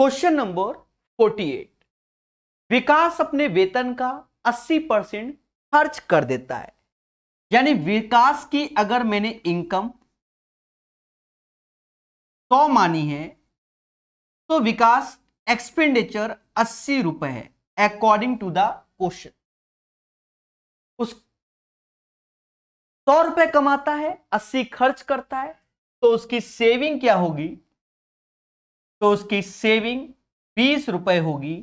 question number 48 विकास अपने वेतन का 80 परसेंट खर्च कर देता है यानी विकास की अगर मैंने इनकम सौ तो मानी है तो विकास एक्सपेंडिचर अस्सी रुपए है अकॉर्डिंग टू द क्वेश्चन उस सौ रुपए कमाता है अस्सी खर्च करता है तो उसकी सेविंग क्या होगी तो उसकी सेविंग बीस रुपए होगी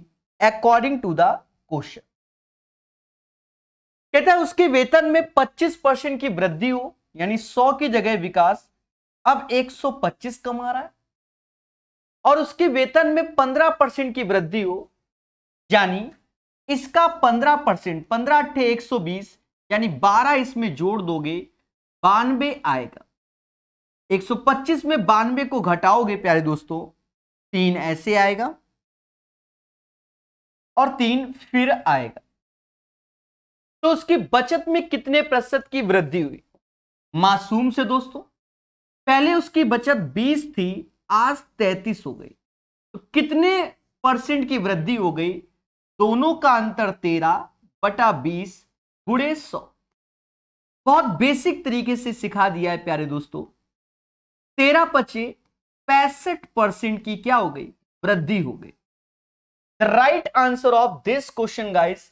अकॉर्डिंग टू द क्वेश्चन कहते हैं उसके वेतन में 25 परसेंट की वृद्धि हो यानी 100 की जगह विकास अब 125 कमा रहा है और उसके वेतन में 15 परसेंट की वृद्धि हो यानी इसका 15 परसेंट पंद्रह अट्ठे एक यानी 12 इसमें जोड़ दोगे बानवे आएगा 125 में बानवे को घटाओगे प्यारे दोस्तों तीन ऐसे आएगा और तीन फिर आएगा तो उसकी बचत में कितने प्रतिशत की वृद्धि हुई मासूम से दोस्तों पहले उसकी बचत 20 थी आज 33 हो गई तो कितने परसेंट की वृद्धि हो गई दोनों का अंतर 13 बटा 20 गुड़े सौ बहुत बेसिक तरीके से सिखा दिया है प्यारे दोस्तों 13 पचे पैंसठ परसेंट की क्या हो गई वृद्धि हो गई the right answer of this question guys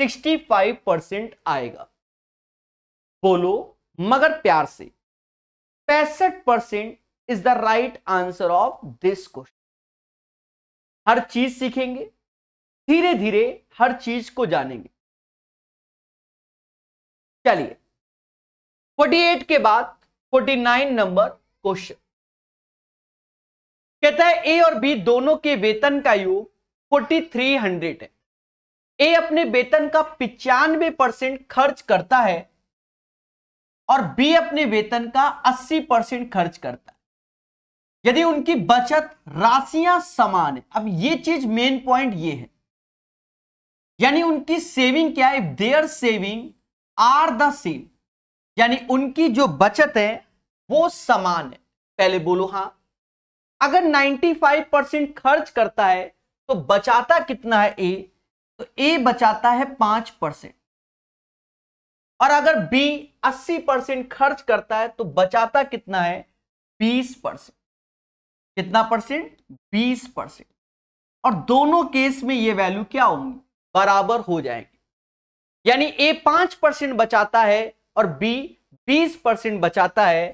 65 percent आएगा बोलो मगर प्यार से पैंसठ percent is the right answer of this question हर चीज सीखेंगे धीरे धीरे हर चीज को जानेंगे चलिए 48 के बाद 49 नंबर क्वेश्चन कहता है ए और बी दोनों के वेतन का योग फोर्टी थ्री हंड्रेड है ए अपने वेतन का पिचानवे परसेंट खर्च करता है और बी अपने वेतन का अस्सी परसेंट खर्च करता है यदि उनकी बचत राशियां समान है अब ये चीज मेन पॉइंट ये है यानी उनकी सेविंग क्या है their saving are the same यानी उनकी जो बचत है वो समान है पहले बोलो हां अगर 95 परसेंट खर्च करता है तो बचाता कितना है ए तो ए बचाता है पांच परसेंट और अगर बी 80 परसेंट खर्च करता है तो बचाता कितना है 20 परसेंट कितना परसेंट 20 परसेंट और दोनों केस में ये वैल्यू क्या होंगी बराबर हो जाएगी यानी ए पांच परसेंट बचाता है और बी 20 परसेंट बचाता है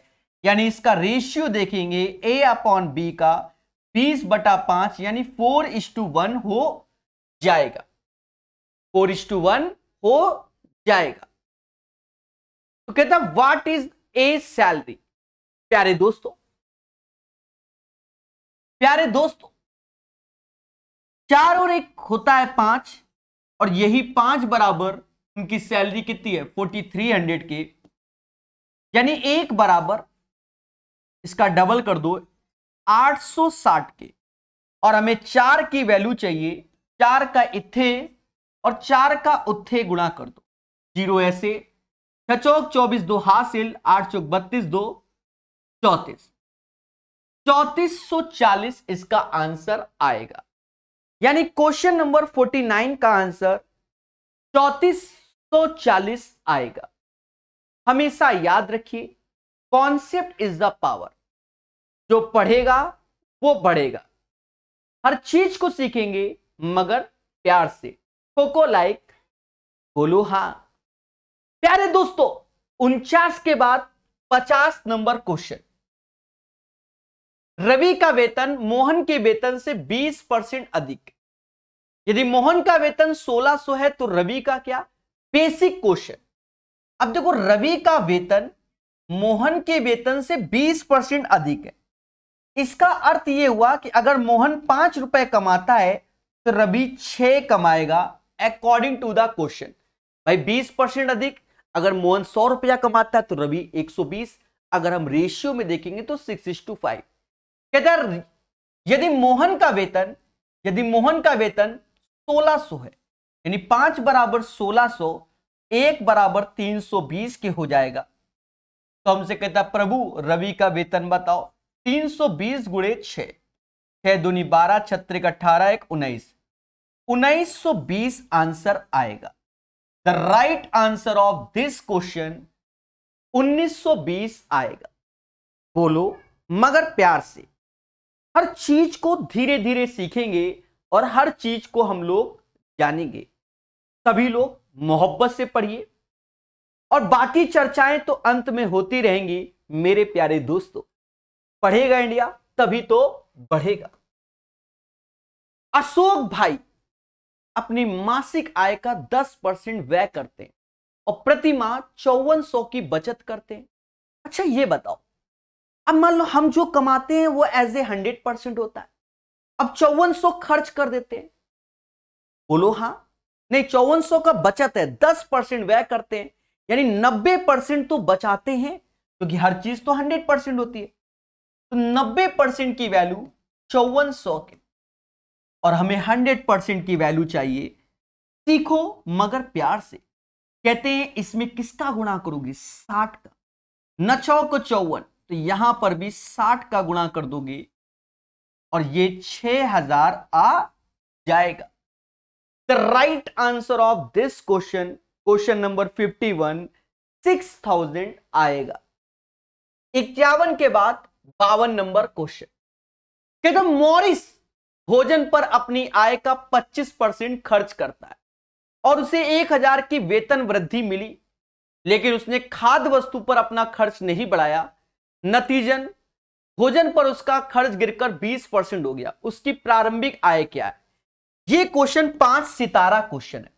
यानी इसका रेशियो देखेंगे ए अपॉन बी का बीस बटा पांच यानी फोर इज टू वन हो जाएगा फोर इज टू वन हो जाएगा तो कहता व्हाट इज ए सैलरी प्यारे दोस्तों प्यारे दोस्तों चार और एक होता है पांच और यही पांच बराबर उनकी सैलरी कितनी है फोर्टी थ्री हंड्रेड के यानी एक बराबर इसका डबल कर दो 860 के और हमें चार की वैल्यू चाहिए चार का इथे और चार का उत्थे गुणा कर दो जीरो ऐसे छचौक चौबीस दो हासिल आठ चौक बत्तीस दो चौतीस चौतीस सौ चालीस इसका आंसर आएगा यानी क्वेश्चन नंबर फोर्टी नाइन का आंसर चौतीस सौ चालीस आएगा हमेशा याद रखिए कॉन्सेप्ट इज द पावर जो पढ़ेगा वो बढ़ेगा हर चीज को सीखेंगे मगर प्यार से कोको लाइक बोलो हाँ प्यारे दोस्तों उनचास के बाद पचास नंबर क्वेश्चन रवि का वेतन मोहन के वेतन से 20 परसेंट अधिक यदि मोहन का वेतन 1600 है तो रवि का क्या बेसिक क्वेश्चन अब देखो रवि का वेतन मोहन के वेतन से 20 परसेंट अधिक है इसका अर्थ यह हुआ कि अगर मोहन पांच रुपए कमाता है तो रवि छह कमाएगा अकॉर्डिंग टू द क्वेश्चन भाई बीस परसेंट अधिक अगर मोहन सौ रुपया कमाता है तो रवि एक सौ बीस अगर हम रेशियो में देखेंगे तो सिक्स इज टू फाइव कहते यदि मोहन का वेतन यदि मोहन का वेतन सोलह सो है यानी पांच बराबर सोलह सो एक बराबर तीन सौ बीस के हो जाएगा तो हमसे कहता प्रभु रवि का वेतन बताओ 320 सौ बीस गुड़े छ छह दुनी बारह छत्रिक अठारह एक उन्नीस उन्नीस सौ बीस आंसर आएगा the right answer of this question 1920 आएगा बोलो मगर प्यार से हर चीज को धीरे धीरे सीखेंगे और हर चीज को हम लोग जानेंगे सभी लोग मोहब्बत से पढ़िए और बाकी चर्चाएं तो अंत में होती रहेंगी मेरे प्यारे दोस्तों पढ़ेगा इंडिया तभी तो बढ़ेगा अशोक भाई अपनी मासिक आय का 10 परसेंट व्यय करते हैं और प्रति माह चौवन की बचत करते हैं अच्छा ये बताओ अब मान लो हम जो कमाते हैं वो एज ए हंड्रेड परसेंट होता है अब चौवन खर्च कर देते हैं बोलो हाँ नहीं चौवन का बचत है दस परसेंट व्यय करते हैं यानी 90 परसेंट तो बचाते हैं क्योंकि हर चीज तो 100 परसेंट होती है तो 90 परसेंट की वैल्यू चौवन सौ के और हमें 100 परसेंट की वैल्यू चाहिए सीखो मगर प्यार से कहते हैं इसमें किसका गुणा करोगे साठ का न चौ को तो चौवन तो यहां पर भी साठ का गुणा कर दोगे और ये छह हजार आ जाएगा the right answer of this question question number 51 6000 आएगा इक्यावन के बाद बावन नंबर क्वेश्चन कहते तो मॉरिस भोजन पर अपनी आय का 25 परसेंट खर्च करता है और उसे 1000 की वेतन वृद्धि मिली लेकिन उसने खाद्य वस्तु पर अपना खर्च नहीं बढ़ाया नतीजन भोजन पर उसका खर्च गिरकर 20 परसेंट हो गया उसकी प्रारंभिक आय क्या है यह क्वेश्चन पांच सितारा क्वेश्चन है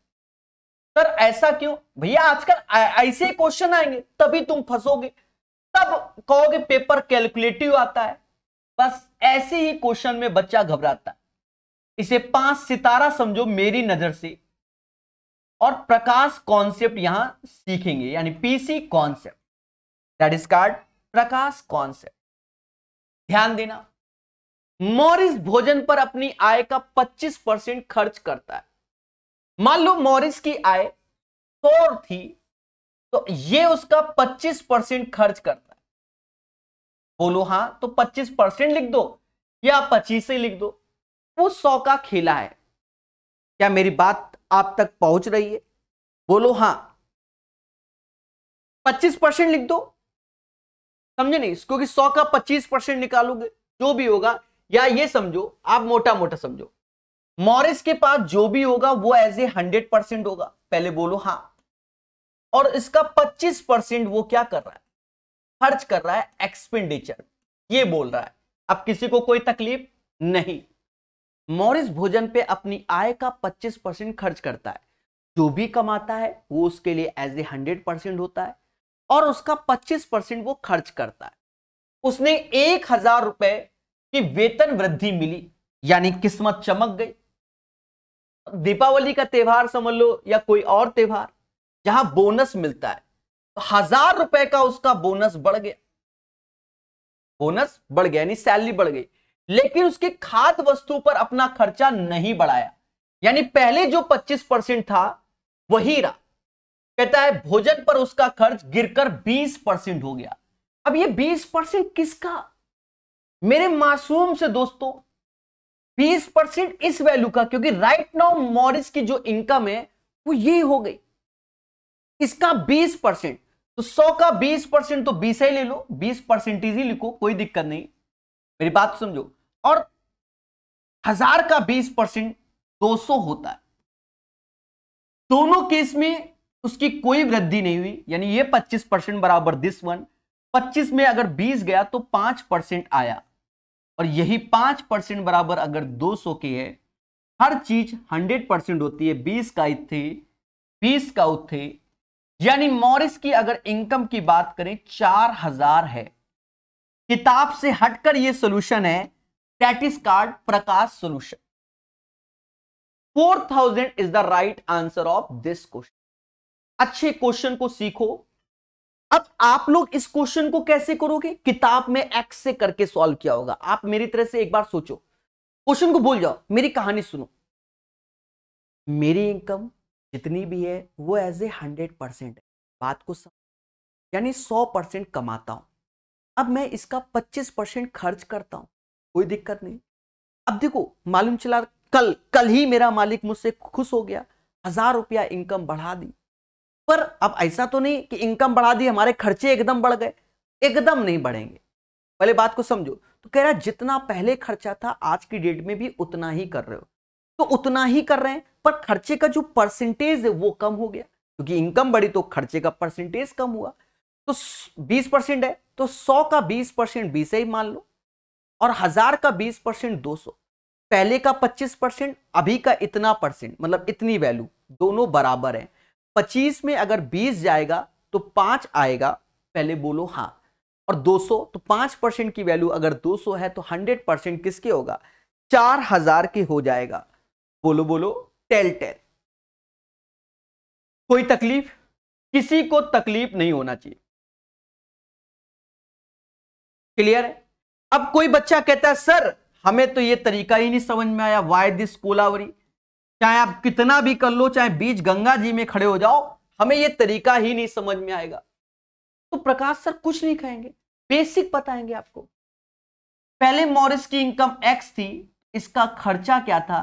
सर ऐसा क्यों भैया आजकल ऐसे क्वेश्चन आएंगे तभी तुम फंसोगे तब कहोगे पेपर कैलकुलेटिव आता है बस ऐसे ही क्वेश्चन में बच्चा घबराता है इसे पांच सितारा समझो मेरी नजर से और प्रकाश कॉन्सेप्ट यहां सीखेंगे यानी PC concept that is card प्रकाश कॉन्सेप्ट ध्यान देना मॉरिस भोजन पर अपनी आय का 25 परसेंट खर्च करता है मान लो मॉरिस की आय सौ थी तो ये उसका पच्चीस परसेंट खर्च करता है बोलो हाँ तो पच्चीस परसेंट लिख दो या पच्चीस ही लिख दो वो सौ का खेला है क्या मेरी बात आप तक पहुंच रही है बोलो हाँ पच्चीस परसेंट लिख दो समझे नहीं क्योंकि सौ का पच्चीस परसेंट निकालोगे जो भी होगा या ये समझो आप मोटा मोटा समझो मॉरिस के पास जो भी होगा वो एज ए हंड्रेड परसेंट होगा पहले बोलो हाँ और इसका पच्चीस परसेंट वो क्या कर रहा है खर्च कर रहा है एक्सपेंडिचर ये बोल रहा है अब किसी को कोई तकलीफ नहीं मॉरिस भोजन पे अपनी आय का पच्चीस परसेंट खर्च करता है जो भी कमाता है वो उसके लिए एज ए हंड्रेड परसेंट होता है और उसका पच्चीस परसेंट वो खर्च करता है उसने एक हजार रुपए की वेतन वृद्धि मिली यानी किस्मत चमक गई दीपावली का त्यौहार समझ लो या कोई और त्यौहार जहां बोनस मिलता है तो हजार रुपए का उसका बोनस बढ़ गया बोनस बढ़ गया यानी सैलरी बढ़ गई लेकिन उसके खाद वस्तु पर अपना खर्चा नहीं बढ़ाया यानी पहले जो 25 परसेंट था वही रहा कहता है भोजन पर उसका खर्च गिरकर 20 परसेंट हो गया अब ये 20 परसेंट किसका मेरे मासूम से दोस्तों बीस परसेंट इस वैल्यू का क्योंकि राइट नाउ मॉरिस की जो इनकम है वो ये हो गई इसका बीस परसेंट तो सौ का बीस परसेंट तो बीस ही ले लो बीस परसेंटेज ही लिखो कोई दिक्कत नहीं मेरी बात समझो और हजार का बीस परसेंट दो सौ होता है दोनों केस में उसकी कोई वृद्धि नहीं हुई यानी ये पच्चीस परसेंट बराबर दिस वन पच्चीस में अगर बीस गया तो पांच परसेंट आया और यही पांच परसेंट बराबर अगर 200 की है हर चीज 100 परसेंट होती है बीस का इथे बीस का उथे यानी मॉरिस की अगर इनकम की बात करें चार हजार है किताब से हटकर यह सोल्यूशन है टैटिस कार्ड प्रकाश four 4000 is the right answer of this question अच्छे क्वेश्चन को सीखो अब आप लोग इस क्वेश्चन को कैसे करोगे किताब में एक्स से करके सॉल्व किया होगा आप मेरी तरह से एक बार सोचो क्वेश्चन को भूल जाओ मेरी कहानी सुनो मेरी इनकम जितनी भी है वो एज ए हंड्रेड परसेंट है बात को समझ यानी सौ परसेंट कमाता हूं अब मैं इसका पच्चीस परसेंट खर्च करता हूं कोई दिक्कत नहीं अब देखो मालूम चला कल कल ही मेरा मालिक मुझसे खुश हो गया हजार रुपया इनकम बढ़ा दी पर अब ऐसा तो नहीं कि इनकम बढ़ा दी हमारे खर्चे एकदम बढ़ गए एकदम नहीं बढ़ेंगे पहले बात को समझो तो कह रहा जितना पहले खर्चा था आज की डेट में भी उतना ही कर रहे हो तो उतना ही कर रहे हैं पर खर्चे का जो परसेंटेज है वो कम हो गया क्योंकि इनकम बढ़ी तो खर्चे का परसेंटेज कम हुआ तो 20 परसेंट है तो 100 का 20 परसेंट बीस ही मान लो और हजार का 20 परसेंट दो पहले का 25 परसेंट अभी का इतना परसेंट मतलब इतनी वैल्यू दोनों बराबर है पच्चीस में अगर बीस जाएगा तो पांच आएगा पहले बोलो हाँ और 200 तो पांच परसेंट की वैल्यू अगर 200 है तो 100 परसेंट किसके होगा चार हजार के हो जाएगा बोलो बोलो टेल टेल कोई तकलीफ किसी को तकलीफ नहीं होना चाहिए क्लियर है अब कोई बच्चा कहता है सर हमें तो यह तरीका ही नहीं समझ में आया वाई दिस कोलावरी चाहे आप कितना भी कर लो चाहे बीच गंगा जी में खड़े हो जाओ हमें ये तरीका ही नहीं समझ में आएगा तो प्रकाश सर कुछ नहीं कहेंगे बेसिक बताएंगे आपको पहले मॉरिस की इनकम एक्स थी इसका खर्चा क्या था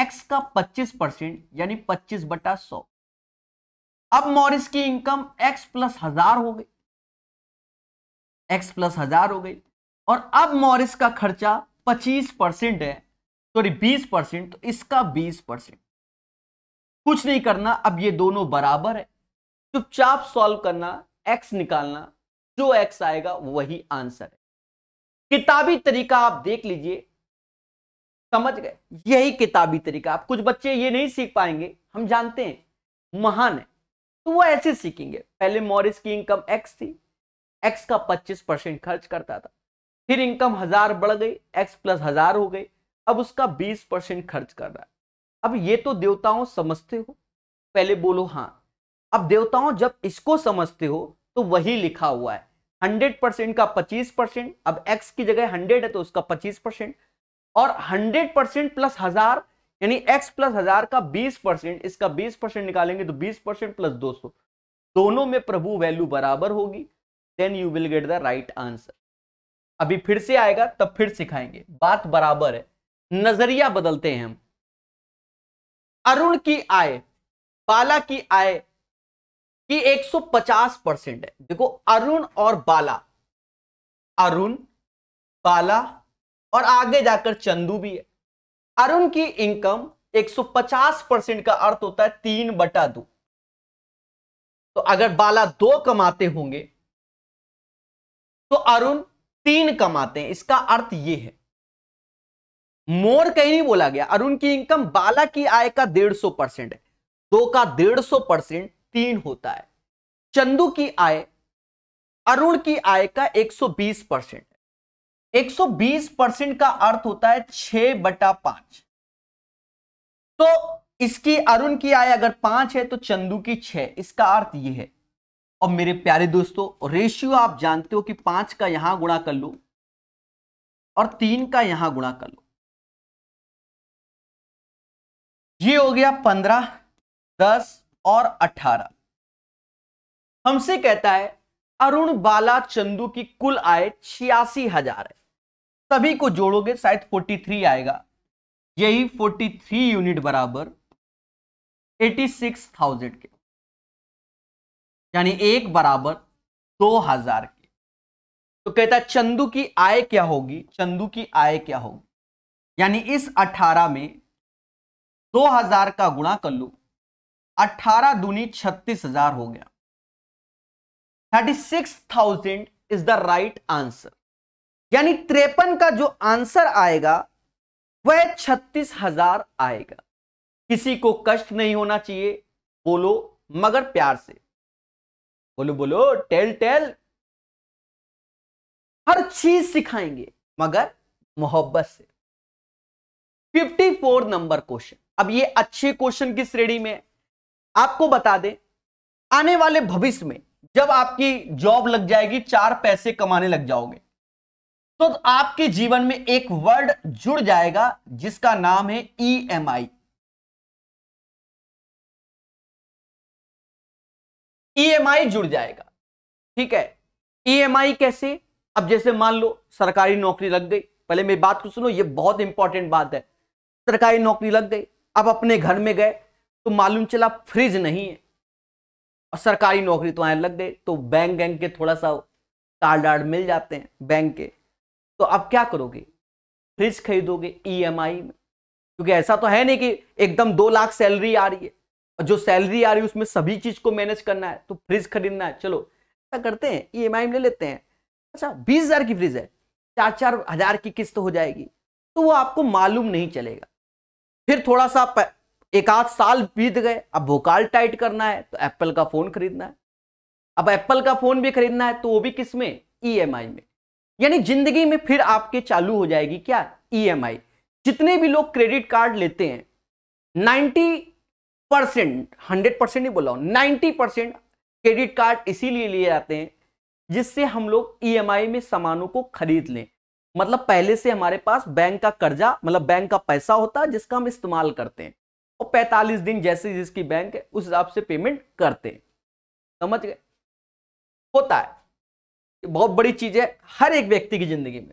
एक्स का 25 परसेंट यानी 25 बटा 100 अब मॉरिस की इनकम एक्स प्लस हजार हो गई एक्स प्लस हजार हो गई और अब मॉरिस का खर्चा 25 परसेंट है सॉरी बीस परसेंट तो इसका बीस परसेंट कुछ नहीं करना अब ये दोनों बराबर है चुपचाप सॉल्व करना एक्स निकालना जो एक्स आएगा वही आंसर है किताबी तरीका आप देख लीजिए समझ गए यही किताबी तरीका आप कुछ बच्चे ये नहीं सीख पाएंगे हम जानते हैं महान है तो वो ऐसे सीखेंगे पहले मॉरिस की इनकम एक्स थी एक्स का 25 परसेंट खर्च करता था फिर इनकम हजार बढ़ गई एक्स प्लस हजार हो गई अब उसका बीस परसेंट खर्च कर रहा है अब ये तो देवताओं समझते हो पहले बोलो हाँ अब देवताओं जब इसको समझते हो तो वही लिखा हुआ है हंड्रेड परसेंट का पच्चीस परसेंट अब एक्स की जगह हंड्रेड है तो उसका पच्चीस परसेंट और हंड्रेड परसेंट प्लस हजार यानी एक्स प्लस हजार का बीस परसेंट इसका बीस परसेंट निकालेंगे तो बीस परसेंट प्लस दो सौ दोनों में प्रभु वैल्यू बराबर होगी then you will get the right answer अभी फिर से आएगा तब फिर सिखाएंगे बात बराबर है नजरिया बदलते हैं हम अरुण की आय बाला की आय की 150 परसेंट है देखो अरुण और बाला अरुण बाला और आगे जाकर चंदू भी है अरुण की इनकम 150 परसेंट का अर्थ होता है तीन बटा दो तो अगर बाला दो कमाते होंगे तो अरुण तीन कमाते हैं इसका अर्थ यह है मोर कहीं नहीं बोला गया और उनकी इनकम बाला की आय का डेढ़ सौ परसेंट है दो का डेढ़ सौ परसेंट तीन होता है चंदू की आय अरुण की आय का एक सौ बीस परसेंट है एक सौ बीस परसेंट का अर्थ होता है छ बटा पांच तो इसकी अरुण की आय अगर पांच है तो चंदू की छह इसका अर्थ ये है और मेरे प्यारे दोस्तों रेशियो आप जानते हो कि पांच का यहां गुणा कर लो और तीन का यहां गुणा कर लो ये हो गया पंद्रह दस और अठारह हमसे कहता है अरुण बाला चंदू की कुल आय छियासी हजार है सभी को जोड़ोगे शायद फोर्टी थ्री आएगा यही फोर्टी थ्री यूनिट बराबर एटी सिक्स थाउजेंड के यानी एक बराबर दो हजार के तो कहता है चंदू की आय क्या होगी चंदू की आय क्या होगी यानी इस अठारह में दो हजार का गुणा कर लू अठारह दूनी छत्तीस हजार हो गया thirty six thousand is the right answer यानी त्रेपन का जो आंसर आएगा वह छत्तीस हजार आएगा किसी को कष्ट नहीं होना चाहिए बोलो मगर प्यार से बोलो बोलो टेल टेल हर चीज सिखाएंगे मगर मोहब्बत से 54 नंबर क्वेश्चन अब ये अच्छे क्वेश्चन की श्रेणी में है आपको बता दें आने वाले भविष्य में जब आपकी जॉब लग जाएगी चार पैसे कमाने लग जाओगे तो आपके जीवन में एक वर्ड जुड़ जाएगा जिसका नाम है ई ई एम आई एम आई जुड़ जाएगा ठीक है ई एम आई कैसे अब जैसे मान लो सरकारी नौकरी लग गई पहले मेरी बात को सुनो ये बहुत इंपॉर्टेंट बात है सरकारी नौकरी लग गई अब अपने घर में गए तो मालूम चला फ्रिज नहीं है और सरकारी नौकरी तो आए लग गए तो बैंक बैंक के थोड़ा सा कार्ड आर्ड मिल जाते हैं बैंक के तो अब क्या करोगे फ्रिज खरीदोगे ईएमआई e में क्योंकि ऐसा तो है नहीं कि एकदम दो लाख सैलरी आ रही है और जो सैलरी आ रही है उसमें सभी चीज को मैनेज करना है तो फ्रिज खरीदना है चलो ऐसा करते हैं ई एम आई में ले लेते हैं अच्छा बीस हजार की फ्रिज है चार चार हजार की किस्त हो जाएगी तो वो आपको मालूम नहीं चलेगा फिर थोड़ा सा एक आध साल बीत गए अब भोकाल टाइट करना है तो एप्पल का फोन खरीदना है अब एप्पल का फोन भी खरीदना है तो वो भी किस में आई e में यानी जिंदगी में फिर आपके चालू हो जाएगी क्या आई e जितने भी लोग क्रेडिट कार्ड लेते हैं नाइन्टी परसेंट हंड्रेड परसेंट नहीं बोला नाइन्टी परसेंट क्रेडिट कार्ड इसीलिए लिए जाते हैं जिससे हम लोग आई e में सामानों को खरीद लें मतलब पहले से हमारे पास बैंक का कर्जा मतलब बैंक का पैसा होता है जिसका हम इस्तेमाल करते हैं और 45 दिन जैसे जिसकी बैंक है उस हिसाब से पेमेंट करते हैं समझ गए होता है बहुत बड़ी चीज है हर एक व्यक्ति की जिंदगी में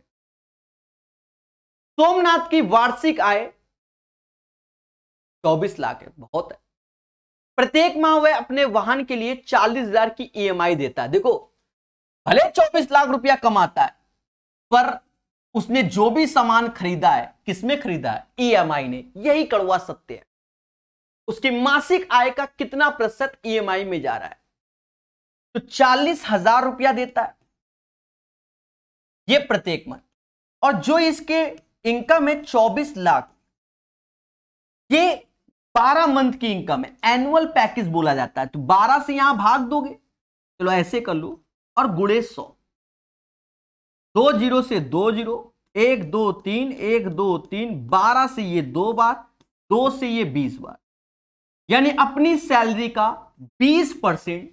सोमनाथ की वार्षिक आय चौबीस लाख है बहुत है प्रत्येक माह वह अपने वाहन के लिए चालीस हजार की ईएमआई e देता है देखो भले चौबीस लाख रुपया कमाता है पर उसने जो भी सामान खरीदा है किसमें खरीदा है ई e ने यही कड़वा सत्य है उसकी मासिक आय का कितना प्रतिशत ई e में जा रहा है तो चालीस हजार रुपया देता है ये प्रत्येक मंथ और जो इसके इनकम है चौबीस लाख ये बारह मंथ की इनकम है एनुअल पैकेज बोला जाता है तो बारह से यहां भाग दोगे चलो ऐसे कर लो और गुड़े सौ दो जीरो से दो जीरो एक दो तीन एक दो तीन बारह से ये दो बार दो से ये बीस बार यानी अपनी सैलरी का बीस परसेंट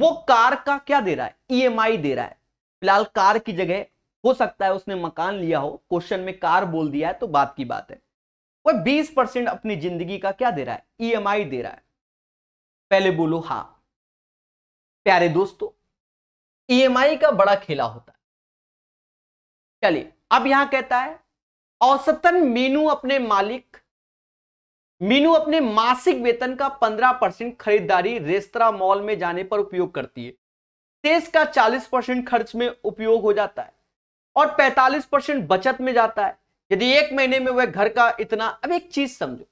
वो कार का क्या दे रहा है ईएमआई e दे रहा है फिलहाल कार की जगह हो सकता है उसने मकान लिया हो क्वेश्चन में कार बोल दिया है तो बात की बात है वो बीस परसेंट अपनी जिंदगी का क्या दे रहा है ई e दे रहा है पहले बोलो हा प्यारे दोस्तों ई e का बड़ा खेला होता है चलिए अब यहां कहता है औसतन मीनू अपने मालिक मीनू अपने मासिक वेतन का 15 परसेंट खरीदारी रेस्तरा मॉल में जाने पर उपयोग करती है शेष का 40 परसेंट खर्च में उपयोग हो जाता है और 45 परसेंट बचत में जाता है यदि एक महीने में वह घर का इतना अब एक चीज समझो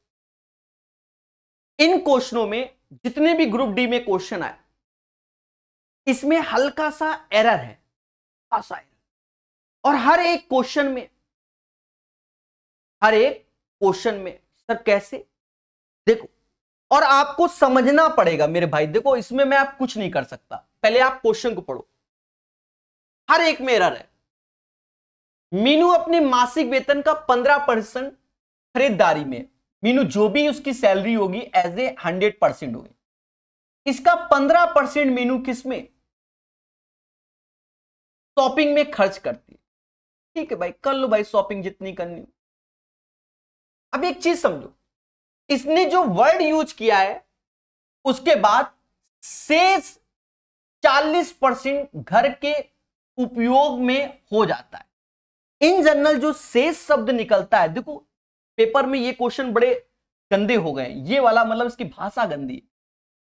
इन क्वेश्चनों में जितने भी ग्रुप डी में क्वेश्चन आए इसमें हल्का सा एरर है हल्का सा एरर और हर एक क्वेश्चन में हर एक क्वेश्चन में सर कैसे देखो और आपको समझना पड़ेगा मेरे भाई देखो इसमें मैं आप कुछ नहीं कर सकता पहले आप क्वेश्चन को पढ़ो हर एक मेरा है मीनू अपने मासिक वेतन का पंद्रह परसेंट खरीदारी में मीनू जो भी उसकी सैलरी होगी एज ए हंड्रेड परसेंट होगी इसका पंद्रह परसेंट मीनू किसमें टॉपिंग शॉपिंग में खर्च करती है ठीक है भाई कर लो भाई शॉपिंग जितनी करनी अब एक चीज समझो इसने जो वर्ड यूज किया है उसके बाद शेष चालीस परसेंट घर के उपयोग में हो जाता है इन जनरल जो शेष शब्द निकलता है देखो पेपर में ये क्वेश्चन बड़े गंदे हो गए ये वाला मतलब इसकी भाषा गंदी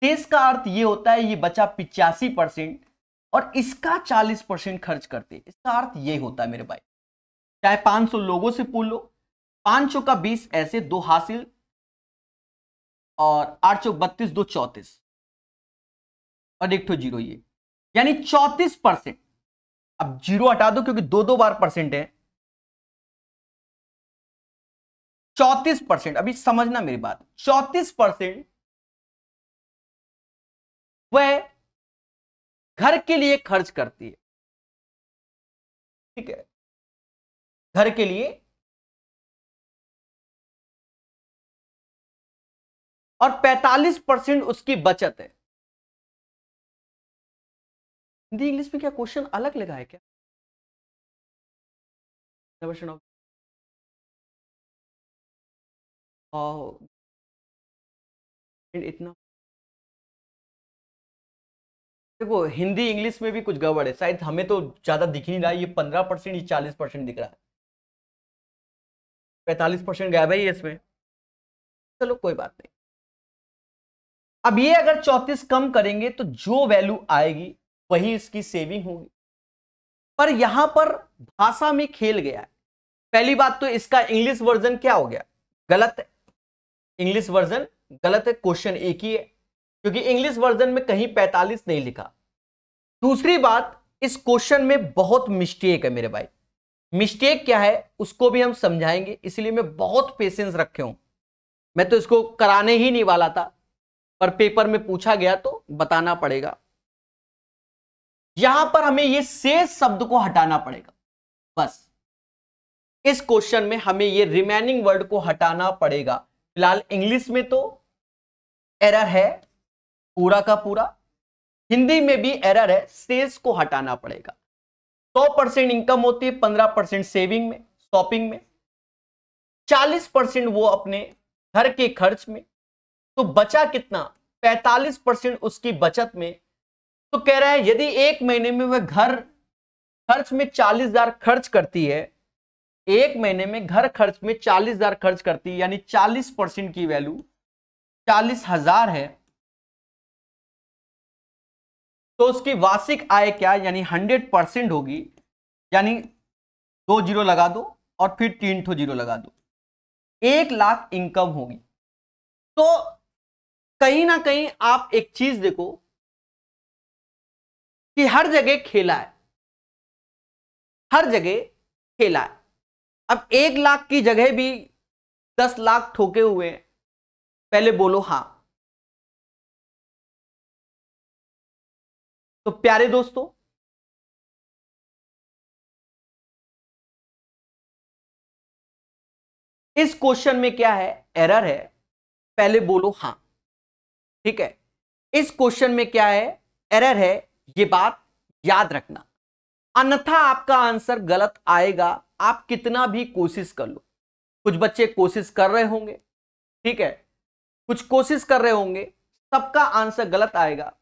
है शेष का अर्थ ये होता है ये बचा पिचासी परसेंट और इसका चालीस परसेंट खर्च करते इसका अर्थ ये होता है मेरे भाई चाहे 500 लोगों से पूछ लो सौ का 20 ऐसे दो हासिल और आठ सौ बत्तीस दो चौतीस और एक जीरो ये यानी चौतीस परसेंट अब जीरो हटा दो क्योंकि दो दो बार परसेंट है चौतीस परसेंट अभी समझना मेरी बात चौतीस परसेंट वह घर के लिए खर्च करती है ठीक है घर के लिए और 45 परसेंट उसकी बचत है हिंदी इंग्लिश में क्या क्वेश्चन अलग लगा है क्या क्वेश्चन ऑफ इतना देखो हिंदी इंग्लिश में भी कुछ गड़बड़ है शायद हमें तो ज्यादा दिख नहीं रहा है ये पंद्रह परसेंट ये चालीस परसेंट दिख रहा है पैंतालीस परसेंट गायब है इसमें चलो कोई बात नहीं अब ये अगर चौतीस कम करेंगे तो जो वैल्यू आएगी वही इसकी सेविंग होगी पर यहां पर भाषा में खेल गया है पहली बात तो इसका इंग्लिश वर्जन क्या हो गया गलत है इंग्लिश वर्जन गलत है क्वेश्चन एक ही है क्योंकि इंग्लिश वर्जन में कहीं पैंतालीस नहीं लिखा दूसरी बात इस क्वेश्चन में बहुत मिस्टेक है मेरे भाई मिस्टेक क्या है उसको भी हम समझाएंगे इसलिए मैं बहुत पेशेंस रखे हूं मैं तो इसको कराने ही नहीं वाला था पर पेपर में पूछा गया तो बताना पड़ेगा यहां पर हमें ये शेष शब्द को हटाना पड़ेगा बस इस क्वेश्चन में हमें ये रिमेनिंग वर्ड को हटाना पड़ेगा फिलहाल इंग्लिश में तो एरर है पूरा का पूरा हिंदी में भी एरर है शेष को हटाना पड़ेगा सौ परसेंट इनकम होती है पंद्रह परसेंट सेविंग में शॉपिंग में चालीस परसेंट वो अपने घर के खर्च में तो बचा कितना पैंतालीस परसेंट उसकी बचत में तो कह रहा है यदि एक महीने में वह घर खर्च में चालीस हजार खर्च करती है एक महीने में घर खर्च में चालीस हजार खर्च करती है यानी चालीस परसेंट की वैल्यू चालीस हजार है तो उसकी वार्षिक आय क्या यानी हंड्रेड परसेंट होगी यानी दो जीरो लगा दो और फिर तीन ठो जीरो लगा दो एक लाख इनकम होगी तो कहीं ना कहीं आप एक चीज देखो कि हर जगह खेला है हर जगह खेला है अब एक लाख की जगह भी दस लाख ठोके हुए हैं पहले बोलो हाँ तो प्यारे दोस्तों इस क्वेश्चन में क्या है एरर है पहले बोलो हां ठीक है इस क्वेश्चन में क्या है एरर है ये बात याद रखना अन्यथा आपका आंसर गलत आएगा आप कितना भी कोशिश कर लो कुछ बच्चे कोशिश कर रहे होंगे ठीक है कुछ कोशिश कर रहे होंगे सबका आंसर गलत आएगा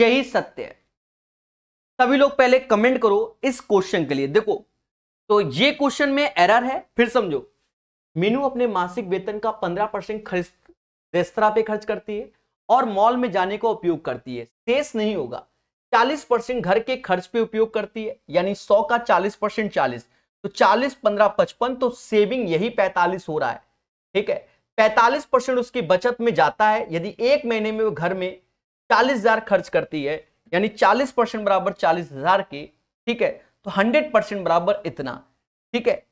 यही सत्य है सभी लोग पहले कमेंट करो इस क्वेश्चन के लिए देखो तो ये क्वेश्चन में एरर है फिर समझो मीनू अपने मासिक वेतन का पंद्रह परसेंट खर्च रेस्तरा पे खर्च करती है और मॉल में जाने का उपयोग करती है शेष नहीं होगा चालीस परसेंट घर के खर्च पे उपयोग करती है यानी सौ का चालीस परसेंट चालीस तो चालीस पंद्रह पचपन तो सेविंग यही पैंतालीस हो रहा है ठीक है पैंतालीस परसेंट उसकी बचत में जाता है यदि एक महीने में वो घर में चालीस हजार खर्च करती है यानी चालीस परसेंट बराबर चालीस हजार की ठीक है तो हंड्रेड परसेंट बराबर इतना ठीक है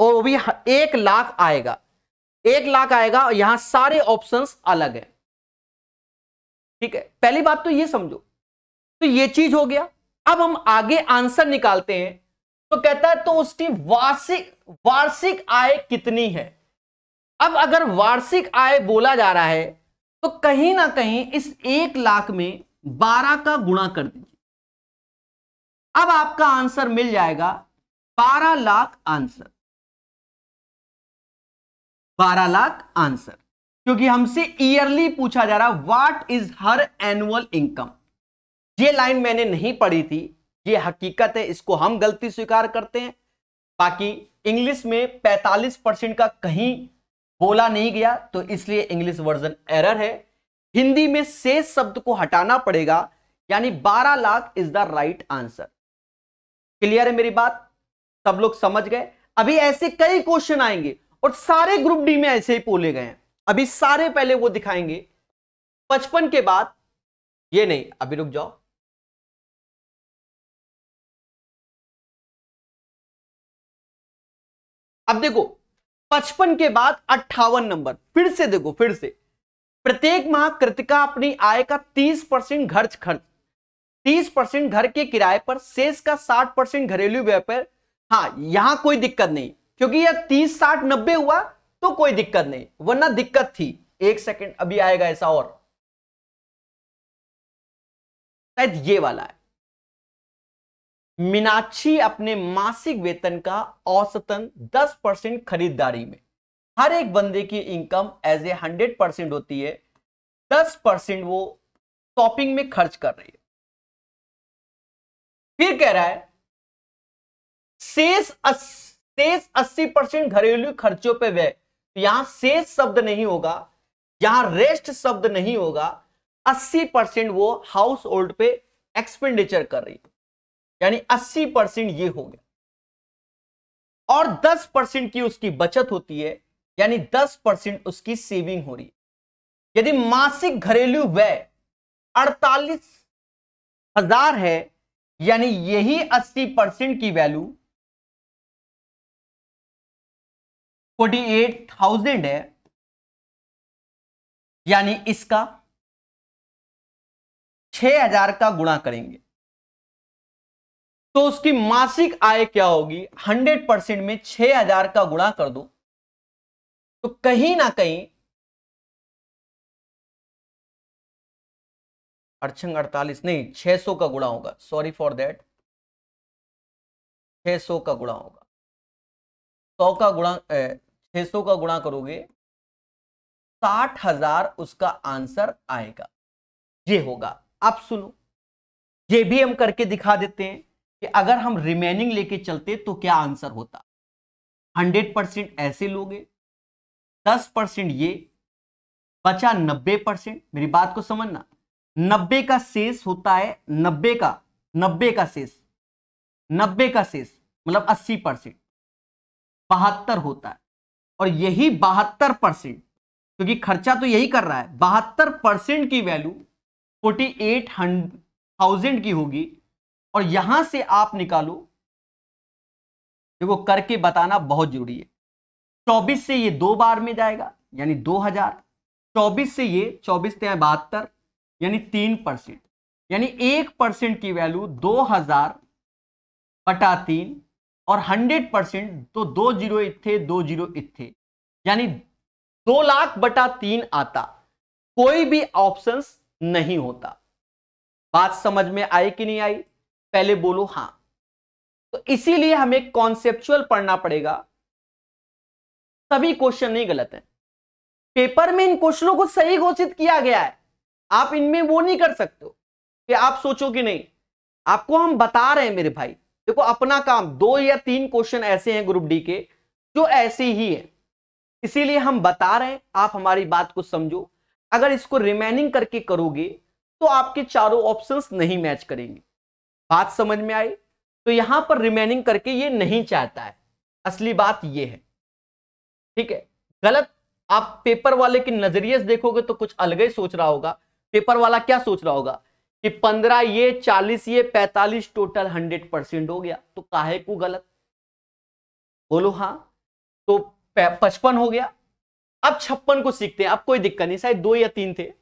और वो भी एक लाख आएगा एक लाख आएगा और यहां सारे ऑप्शंस अलग है ठीक है पहली बात तो ये समझो तो ये चीज हो गया अब हम आगे आंसर निकालते हैं तो कहता है तो उसकी वार्षिक वार्षिक आय कितनी है अब अगर वार्षिक आय बोला जा रहा है तो कहीं ना कहीं इस एक लाख में बारह का गुणा कर दीजिए अब आपका आंसर मिल जाएगा बारह लाख आंसर बारह लाख आंसर क्योंकि हमसे ईयरली पूछा जा रहा what is her annual income ये लाइन मैंने नहीं पढ़ी थी ये हकीकत है इसको हम गलती स्वीकार करते हैं बाकी इंग्लिश में 45 परसेंट का कहीं बोला नहीं गया तो इसलिए इंग्लिश वर्जन एरर है हिंदी में शेष शब्द को हटाना पड़ेगा यानी 12 lakh is the right answer clear है मेरी बात सब लोग समझ गए अभी ऐसे कई क्वेश्चन आएंगे और सारे ग्रुप डी में ऐसे ही पोले गए हैं अभी सारे पहले वो दिखाएंगे पचपन के बाद ये नहीं अभी रुक जाओ अब देखो पचपन के बाद अट्ठावन नंबर फिर से देखो फिर से प्रत्येक माह कृतिका अपनी आय का तीस परसेंट घर खर्च तीस परसेंट घर के किराए पर शेष का साठ परसेंट घरेलू व्यापार हाँ यहां कोई दिक्कत नहीं क्योंकि यह तीस साठ नब्बे हुआ तो कोई दिक्कत नहीं वरना दिक्कत थी एक सेकंड अभी आएगा ऐसा और शायद ये वाला है मीनाक्षी अपने मासिक वेतन का औसतन 10 परसेंट खरीदारी में हर एक बंदे की income as a hundred percent होती है 10 परसेंट वो शॉपिंग में खर्च कर रही है फिर कह रहा है शेष शेष अस्सी परसेंट घरेलू खर्चों पे व्यय तो यहां शेष शब्द नहीं होगा यहां रेस्ट शब्द नहीं होगा अस्सी परसेंट वो हाउस होल्ड पे एक्सपेंडिचर कर रही है यानी 80 परसेंट ये हो गया और 10 परसेंट की उसकी बचत होती है यानी 10 परसेंट उसकी सेविंग हो रही है यदि मासिक घरेलू व्यय अड़तालीस हजार है यानी यही 80 परसेंट की वैल्यू 48,000 है यानी इसका 6,000 का गुणा करेंगे तो उसकी मासिक आय क्या होगी हंड्रेड परसेंट में छह हजार का गुणा कर दो तो कहीं ना कहीं अड़छंग अड़तालीस नहीं छह सौ का गुणा होगा सॉरी फॉर दैट छह सौ का गुणा होगा सौ का गुणा छह सौ का गुणा करोगे साठ हजार उसका आंसर आएगा ये होगा आप सुनो ये भी हम करके दिखा देते हैं कि अगर हम रिमेनिंग लेके चलते तो क्या आंसर होता हंड्रेड परसेंट ऐसे लोग दस परसेंट ये बचा नब्बे परसेंट मेरी बात को समझना नब्बे का शेष होता है नब्बे का नब्बे का शेष नब्बे का शेष मतलब अस्सी परसेंट बहत्तर होता है और यही बहत्तर परसेंट क्योंकि खर्चा तो यही कर रहा है बहत्तर परसेंट की वैल्यू फोर्टी एट थाउजेंड की होगी और यहां से आप निकालो देखो करके बताना बहुत जरूरी है चौबीस से ये दो बार में जाएगा यानी दो हजार चौबीस से ये चौबीस तय बहत्तर यानी तीन परसेंट यानी एक परसेंट की वैल्यू दो हजार बटा तीन और हंड्रेड परसेंट तो दो जीरो इतने दो जीरो इथे यानी दो लाख बटा तीन आता कोई भी ऑप्शंस नहीं होता बात समझ में आई कि नहीं आई पहले बोलो हां तो इसीलिए हमें कॉन्सेप्चुअल पढ़ना पड़ेगा सभी क्वेश्चन नहीं गलत है पेपर में इन क्वेश्चनों को सही घोषित किया गया है आप इनमें वो नहीं कर सकते कि आप सोचो कि नहीं आपको हम बता रहे हैं मेरे भाई देखो अपना काम दो या तीन क्वेश्चन ऐसे हैं ग्रुप डी के जो ऐसे ही है इसीलिए हम बता रहे हैं आप हमारी बात को समझो अगर इसको रिमेनिंग करके करोगे तो आपके चारों ऑप्शंस नहीं मैच करेंगे बात समझ में आई तो यहां पर रिमेनिंग करके ये नहीं चाहता है असली बात ये है ठीक है गलत आप पेपर वाले के नजरिए से देखोगे तो कुछ अलग ही सोच रहा होगा पेपर वाला क्या सोच रहा होगा कि पंद्रह ये चालीस ये पैंतालीस टोटल हंड्रेड परसेंट हो गया तो काहे को गलत बोलो हाँ तो पचपन हो गया अब छप्पन को सीखते हैं अब कोई दिक्कत नहीं शायद दो या तीन थे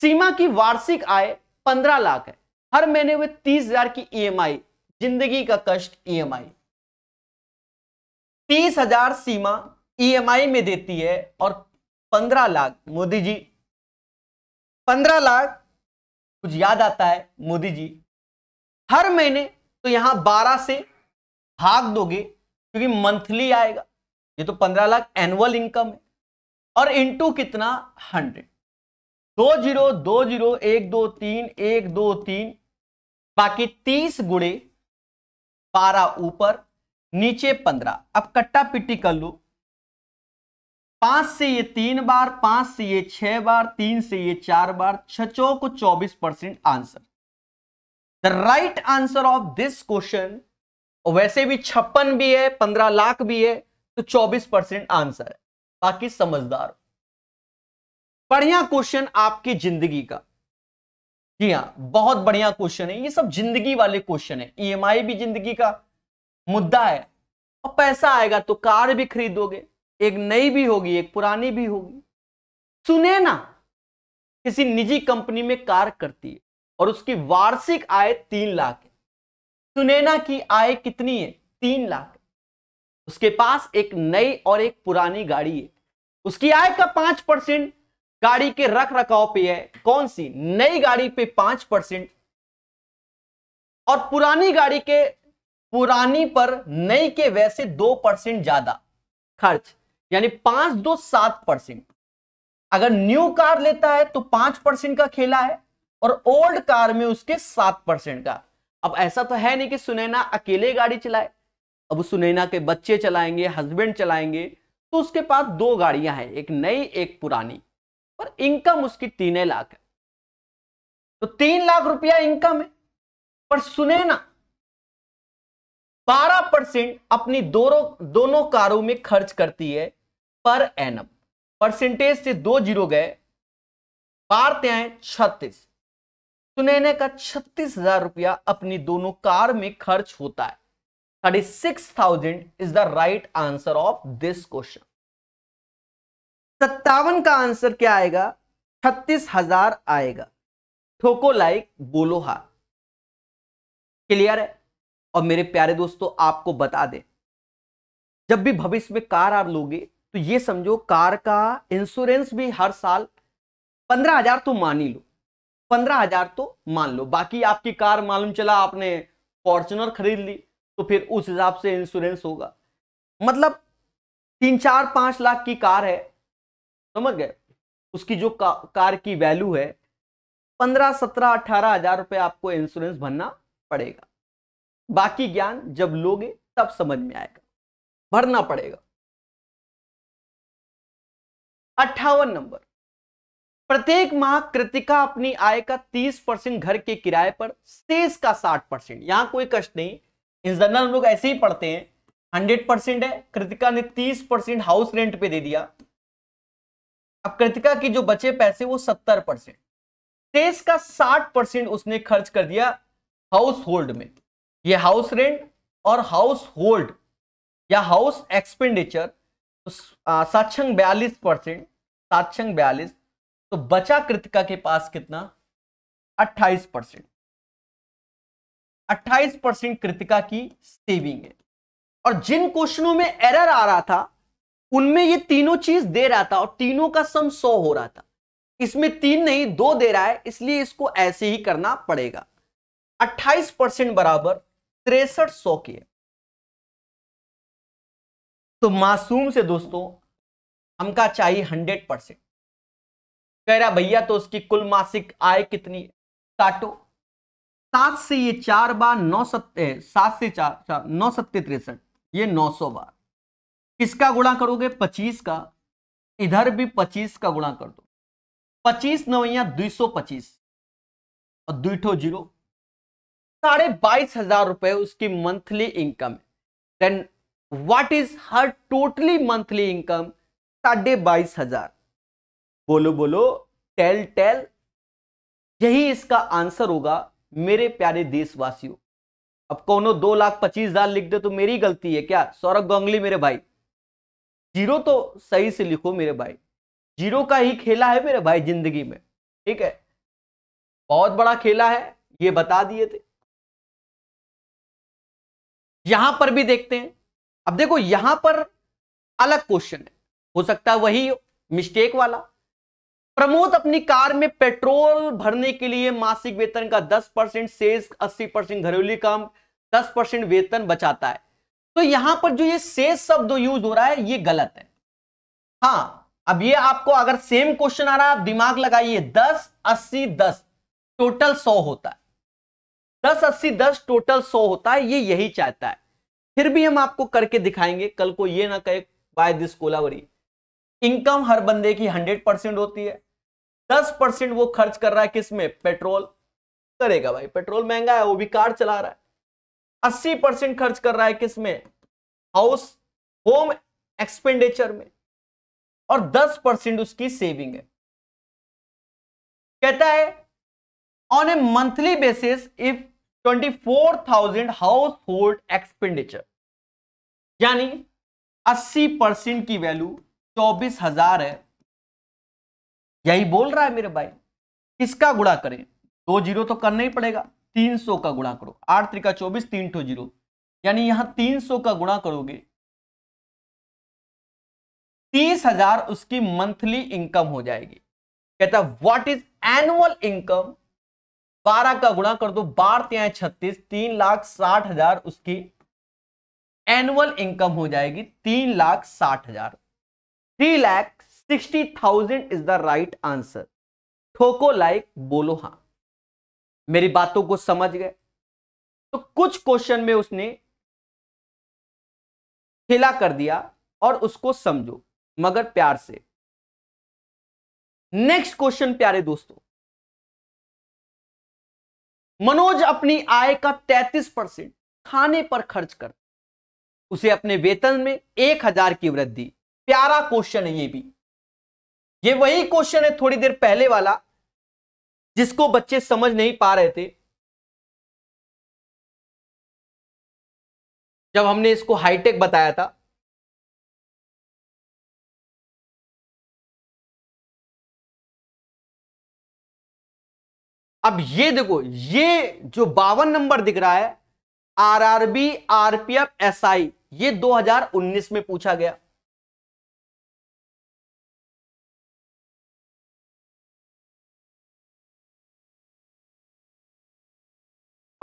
सीमा की वार्षिक आय पंद्रह लाख है हर महीने हुए तीस हजार की ईएमआई e जिंदगी का कष्ट ईएमआई e तीस हजार सीमा ईएमआई e में देती है और पंद्रह लाख मोदी जी पंद्रह लाख कुछ याद आता है मोदी जी हर महीने तो यहां बारह से भाग दोगे क्योंकि मंथली आएगा ये तो पंद्रह लाख एनुअल इनकम है और इनटू कितना हंड्रेड दो जीरो दो जीरो एक दो तीन एक दो तीन बाकी तीस गुड़े बारह ऊपर नीचे पंद्रह अब कट्टा पिट्टी कर लू पांच से ये तीन बार पांच से ये छह बार तीन से ये चार बार छचो को चौबीस percent answer the right answer of this question वैसे भी छप्पन भी है पंद्रह लाख भी है तो चौबीस परसेंट आंसर है बाकी समझदार बढ़िया क्वेश्चन आपकी जिंदगी का जी हाँ बहुत बढ़िया क्वेश्चन है ये सब जिंदगी वाले क्वेश्चन है ईएमआई भी जिंदगी का मुद्दा है और पैसा आएगा तो कार भी खरीदोगे एक नई भी होगी एक पुरानी भी होगी सुने ना किसी निजी कंपनी में कार करती है और उसकी वार्षिक आय तीन लाख है ना की आय कितनी है तीन लाख उसके पास एक नई और एक पुरानी गाड़ी है उसकी आय का पांच परसेंट गाड़ी के रख रखाव पे है कौन सी नई गाड़ी पे पांच परसेंट और पुरानी गाड़ी के पुरानी पर नई के वैसे दो परसेंट ज्यादा खर्च यानी पांच दो सात परसेंट अगर न्यू कार लेता है तो पांच परसेंट का खेला है और ओल्ड कार में उसके सात परसेंट का अब ऐसा तो है नहीं कि सुनैना अकेले गाड़ी चलाए अब सुनैना के बच्चे चलाएंगे हस्बैंड चलाएंगे तो उसके पास दो गाड़ियां हैं एक नई एक पुरानी और इनकम उसकी तीन लाख है तो तीन लाख रुपया इनकम है पर सुने ना बारह परसेंट अपनी दोनों दोनों कारों में खर्च करती है पर एनम परसेंटेज से दो जीरो गए पार त्याए छत्तीस सुनैने का छत्तीस हजार रुपया अपनी दोनों कार में खर्च होता है thirty six thousand is the right answer of this question सत्तावन का आंसर क्या आएगा छत्तीस हजार आएगा ठोको लाइक बोलो हा क्लियर है और मेरे प्यारे दोस्तों आपको बता दें जब भी भविष्य में कार आर लोगे तो ये समझो कार का इंश्योरेंस भी हर साल पंद्रह हजार तो मान ही लो पंद्रह हजार तो मान लो बाकी आपकी कार मालूम चला आपने फॉर्चुनर खरीद ली तो फिर उस हिसाब से इंश्योरेंस होगा मतलब तीन चार पांच लाख की कार है समझ गए उसकी जो का, कार की वैल्यू है पंद्रह सत्रह अठारह हजार रुपये आपको इंश्योरेंस भरना पड़ेगा बाकी ज्ञान जब लोगे तब समझ में आएगा भरना पड़ेगा अट्ठावन नंबर प्रत्येक माह कृतिका अपनी आय का 30 परसेंट घर के किराए पर शेष का 60 परसेंट यहां कोई कष्ट नहीं इन जनरल हम लोग ऐसे ही पढ़ते हैं 100 परसेंट है कृतिका ने 30 परसेंट हाउस रेंट पे दे दिया अब कृतिका की जो बचे पैसे वो सत्तर परसेंट शेष का साठ परसेंट उसने खर्च कर दिया हाउस होल्ड में ये हाउस रेंट और हाउस होल्ड या हाउस तो एक्सपेंडिचर सात छंग बयालीस परसेंट सात छंग बयालीस तो बचा कृतिका के पास कितना अट्ठाईस परसेंट अट्ठाईस परसेंट कृतिका की सेविंग है और जिन क्वेश्चनों में एरर आ रहा था उनमें ये तीनों चीज दे रहा था और तीनों का सम सौ हो रहा था इसमें तीन नहीं दो दे रहा है इसलिए इसको ऐसे ही करना पड़ेगा अट्ठाईस परसेंट बराबर तिरसठ सौ के तो मासूम से दोस्तों हमका चाहिए हंड्रेड परसेंट कह रहा भैया तो उसकी कुल मासिक आय कितनी है काटो सात से ये चार बार नौ सत्य सात से चार, चार नौ सत्य तिरसठ ये नौ सौ बार किसका गुणा करोगे पच्चीस का इधर भी पच्चीस का गुणा कर दो पच्चीस नवैया दुई सौ पच्चीस और दुठो जीरो साढ़े बाईस हजार रुपए उसकी मंथली इनकम है then what is her totally monthly income साढ़े बाईस हजार बोलो बोलो टेल टेल यही इसका आंसर होगा मेरे प्यारे देशवासियों अब कौनो दो लाख पच्चीस हजार लिख दे तो मेरी गलती है क्या सौरभ गांगली मेरे भाई जीरो तो सही से लिखो मेरे भाई जीरो का ही खेला है मेरे भाई जिंदगी में ठीक है बहुत बड़ा खेला है ये बता दिए थे यहां पर भी देखते हैं अब देखो यहां पर अलग क्वेश्चन है हो सकता है वही मिस्टेक वाला प्रमोद अपनी कार में पेट्रोल भरने के लिए मासिक वेतन का 10 परसेंट शेष 80 परसेंट घरेलू काम 10 परसेंट वेतन बचाता है तो यहां पर जो ये शेष शब्द यूज हो रहा है ये गलत है हाँ अब ये आपको अगर सेम क्वेश्चन आ रहा है आप दिमाग लगाइए दस अस्सी दस टोटल सौ होता है दस अस्सी दस टोटल सौ होता है ये यही चाहता है फिर भी हम आपको करके दिखाएंगे कल को ये ना कहे बाय दिस कोलावरी इनकम हर बंदे की हंड्रेड परसेंट होती है दस परसेंट वो खर्च कर रहा है किसमें पेट्रोल करेगा भाई पेट्रोल महंगा है वो भी कार चला रहा है अस्सी परसेंट खर्च कर रहा है किस में हाउस होम एक्सपेंडिचर में और दस परसेंट उसकी सेविंग है कहता है on a monthly basis if twenty four thousand household expenditure यानी अस्सी परसेंट की वैल्यू चौबीस हजार है यही बोल रहा है मेरे भाई किसका गुड़ा करें दो जीरो तो करना ही पड़ेगा तीन सौ का गुणा करो आठ त्रिका चौबीस तीन ठो जीरो यानी यहां तीन सौ का गुणा करोगे तीस हजार उसकी मंथली इनकम हो जाएगी कहता व्हाट इज एनुअल इनकम बारह का गुणा कर दो बारह त्याए छत्तीस तीन लाख साठ हजार उसकी एनुअल इनकम हो जाएगी तीन लाख साठ हजार three lakh sixty thousand is the right answer ठोको लाइक बोलो हाँ मेरी बातों को समझ गए तो कुछ क्वेश्चन में उसने खेला कर दिया और उसको समझो मगर प्यार से नेक्स्ट क्वेश्चन प्यारे दोस्तों मनोज अपनी आय का 33 परसेंट खाने पर खर्च कर उसे अपने वेतन में एक हजार की वृद्धि प्यारा क्वेश्चन है ये भी ये वही क्वेश्चन है थोड़ी देर पहले वाला जिसको बच्चे समझ नहीं पा रहे थे जब हमने इसको हाईटेक बताया था अब ये देखो ये जो बावन नंबर दिख रहा है आरआरबी आरपीएफ एसआई ये 2019 में पूछा गया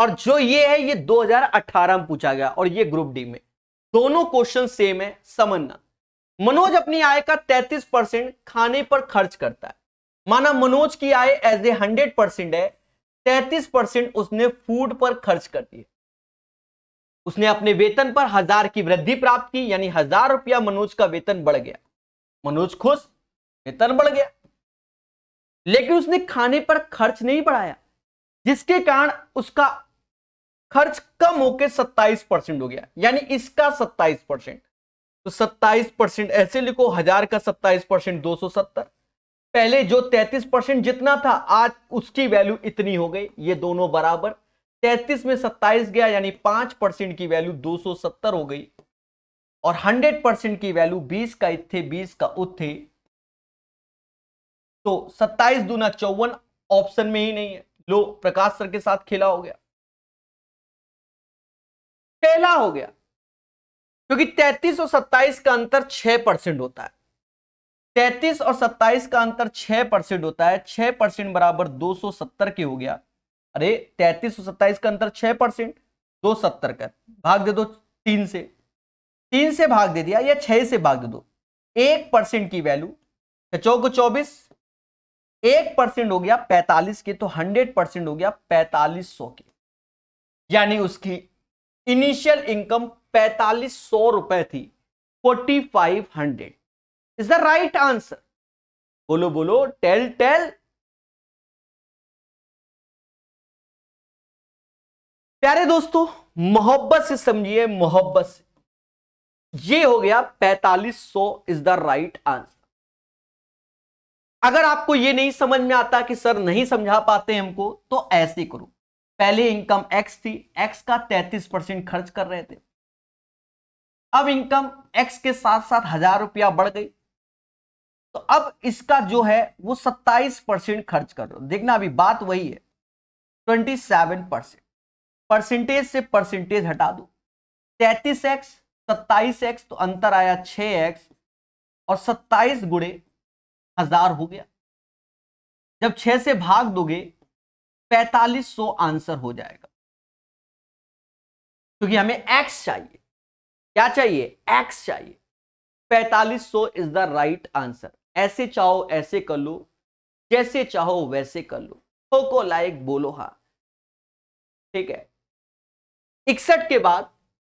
और जो ये है ये 2018 में पूछा गया और ये ग्रुप डी में दोनों क्वेश्चन सेम है समन्ना मनोज अपनी आय का 33 परसेंट खाने पर खर्च करता है माना मनोज की आय एज ए हंड्रेड परसेंट है 33 परसेंट उसने फूड पर खर्च कर दिए उसने अपने वेतन पर हजार की वृद्धि प्राप्त की यानी हजार रुपया मनोज का वेतन बढ़ गया मनोज खुश वेतन बढ़ गया लेकिन उसने खाने पर खर्च नहीं बढ़ाया जिसके कारण उसका खर्च कम होकर सत्ताईस परसेंट हो गया यानी इसका सत्ताईस परसेंट तो सत्ताईस परसेंट ऐसे लिखो हजार का सत्ताईस परसेंट दो सौ सत्तर पहले जो तैतीस परसेंट जितना था आज उसकी वैल्यू इतनी हो गई ये दोनों बराबर तैतीस में सत्ताईस गया यानी पांच परसेंट की वैल्यू दो सत्तर हो गई और हंड्रेड परसेंट की वैल्यू बीस का इथे बीस का उत्थे तो सत्ताईस दूना चौवन ऑप्शन में ही नहीं है लो प्रकाश सर के साथ खेला हो गया पहला हो गया क्योंकि तैतीस और सत्ताईस का अंतर छह परसेंट होता है तैतीस और सत्ताईस का अंतर छह परसेंट होता है छह परसेंट बराबर दो सौ सत्तर के हो गया अरे तैतीस और सत्ताईस का अंतर छह परसेंट दो सत्तर का भाग दे दो तीन से तीन से भाग दे दिया या छह से भाग दे दो एक परसेंट की वैल्यू चौको चौबीस एक परसेंट हो गया पैंतालीस के तो हंड्रेड परसेंट हो गया पैंतालीस सौ के यानी उसकी इनिशियल इनकम पैतालीस सौ रुपए थी forty five hundred is the right answer बोलो बोलो टेल टेल प्यारे दोस्तों मोहब्बत से समझिए मोहब्बत से ये हो गया पैतालीस सौ इज द राइट आंसर अगर आपको ये नहीं समझ में आता कि सर नहीं समझा पाते हमको तो ऐसे करो पहले इनकम एक्स थी एक्स का तैतीस परसेंट खर्च कर रहे थे अब इनकम एक्स के साथ साथ हजार रुपया बढ़ गई तो अब इसका जो है वो सत्ताईस परसेंट खर्च कर रहे हो देखना अभी बात वही है ट्वेंटी सेवन परसेंट परसेंटेज से परसेंटेज हटा दो तैतीस एक्स सत्ताईस एक्स तो अंतर आया छ एक्स और सत्ताईस गुड़े हजार हो गया जब छह से भाग दोगे पैतालीस आंसर हो जाएगा क्योंकि हमें एक्स चाहिए क्या चाहिए एक्स चाहिए पैतालीस सौ इज द राइट आंसर ऐसे चाहो ऐसे कर लो जैसे चाहो वैसे कर लो ठोको लाइक बोलो हा ठीक है इकसठ के बाद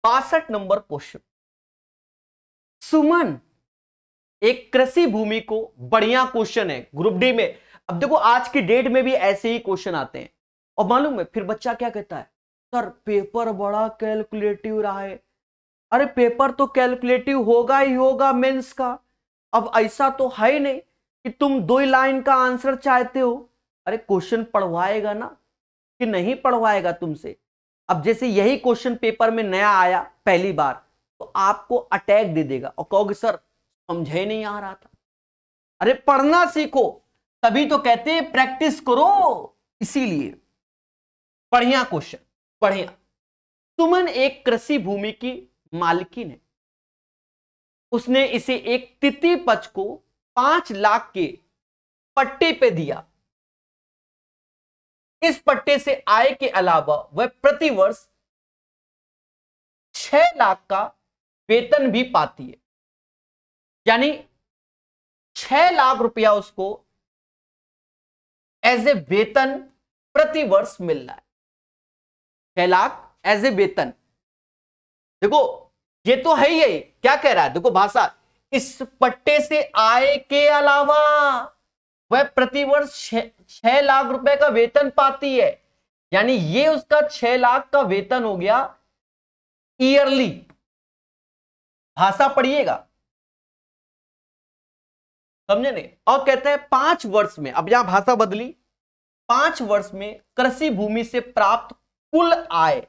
बासठ नंबर क्वेश्चन सुमन एक कृषि भूमि को बढ़िया क्वेश्चन है ग्रुप डी में अब देखो आज की डेट में भी ऐसे ही क्वेश्चन आते हैं और मालूम है फिर बच्चा क्या कहता है सर पेपर बड़ा कैलकुलेटिव रहा है अरे पेपर तो कैलकुलेटिव होगा ही होगा मेंस का अब ऐसा तो है ही नहीं कि तुम दो ही लाइन का आंसर चाहते हो अरे क्वेश्चन पढ़वाएगा ना कि नहीं पढ़वाएगा तुमसे अब जैसे यही क्वेश्चन पेपर में नया आया पहली बार तो आपको अटैक दे देगा और कहोगे सर समझे नहीं आ रहा था अरे पढ़ना सीखो तभी तो कहते हैं प्रैक्टिस करो इसीलिए बढ़िया क्वेश्चन बढ़िया सुमन एक कृषि भूमि की मालकिन है उसने इसे एक तिथि पच को पांच लाख के पट्टे पे दिया इस पट्टे से आय के अलावा वह प्रतिवर्ष छह लाख का वेतन भी पाती है यानी छह लाख रुपया उसको एज ए वेतन प्रतिवर्ष मिल रहा है छह लाख एज ए वेतन देखो ये तो है ही है क्या कह रहा है देखो भाषा इस पट्टे से आय के अलावा वह प्रतिवर्ष छह लाख रुपए का वेतन पाती है यानी ये उसका छह लाख का वेतन हो गया ईयरली भाषा पढ़िएगा समझे नहीं और कहते हैं पांच वर्ष में अब यहां भाषा बदली पांच वर्ष में कृषि भूमि से प्राप्त कुल आय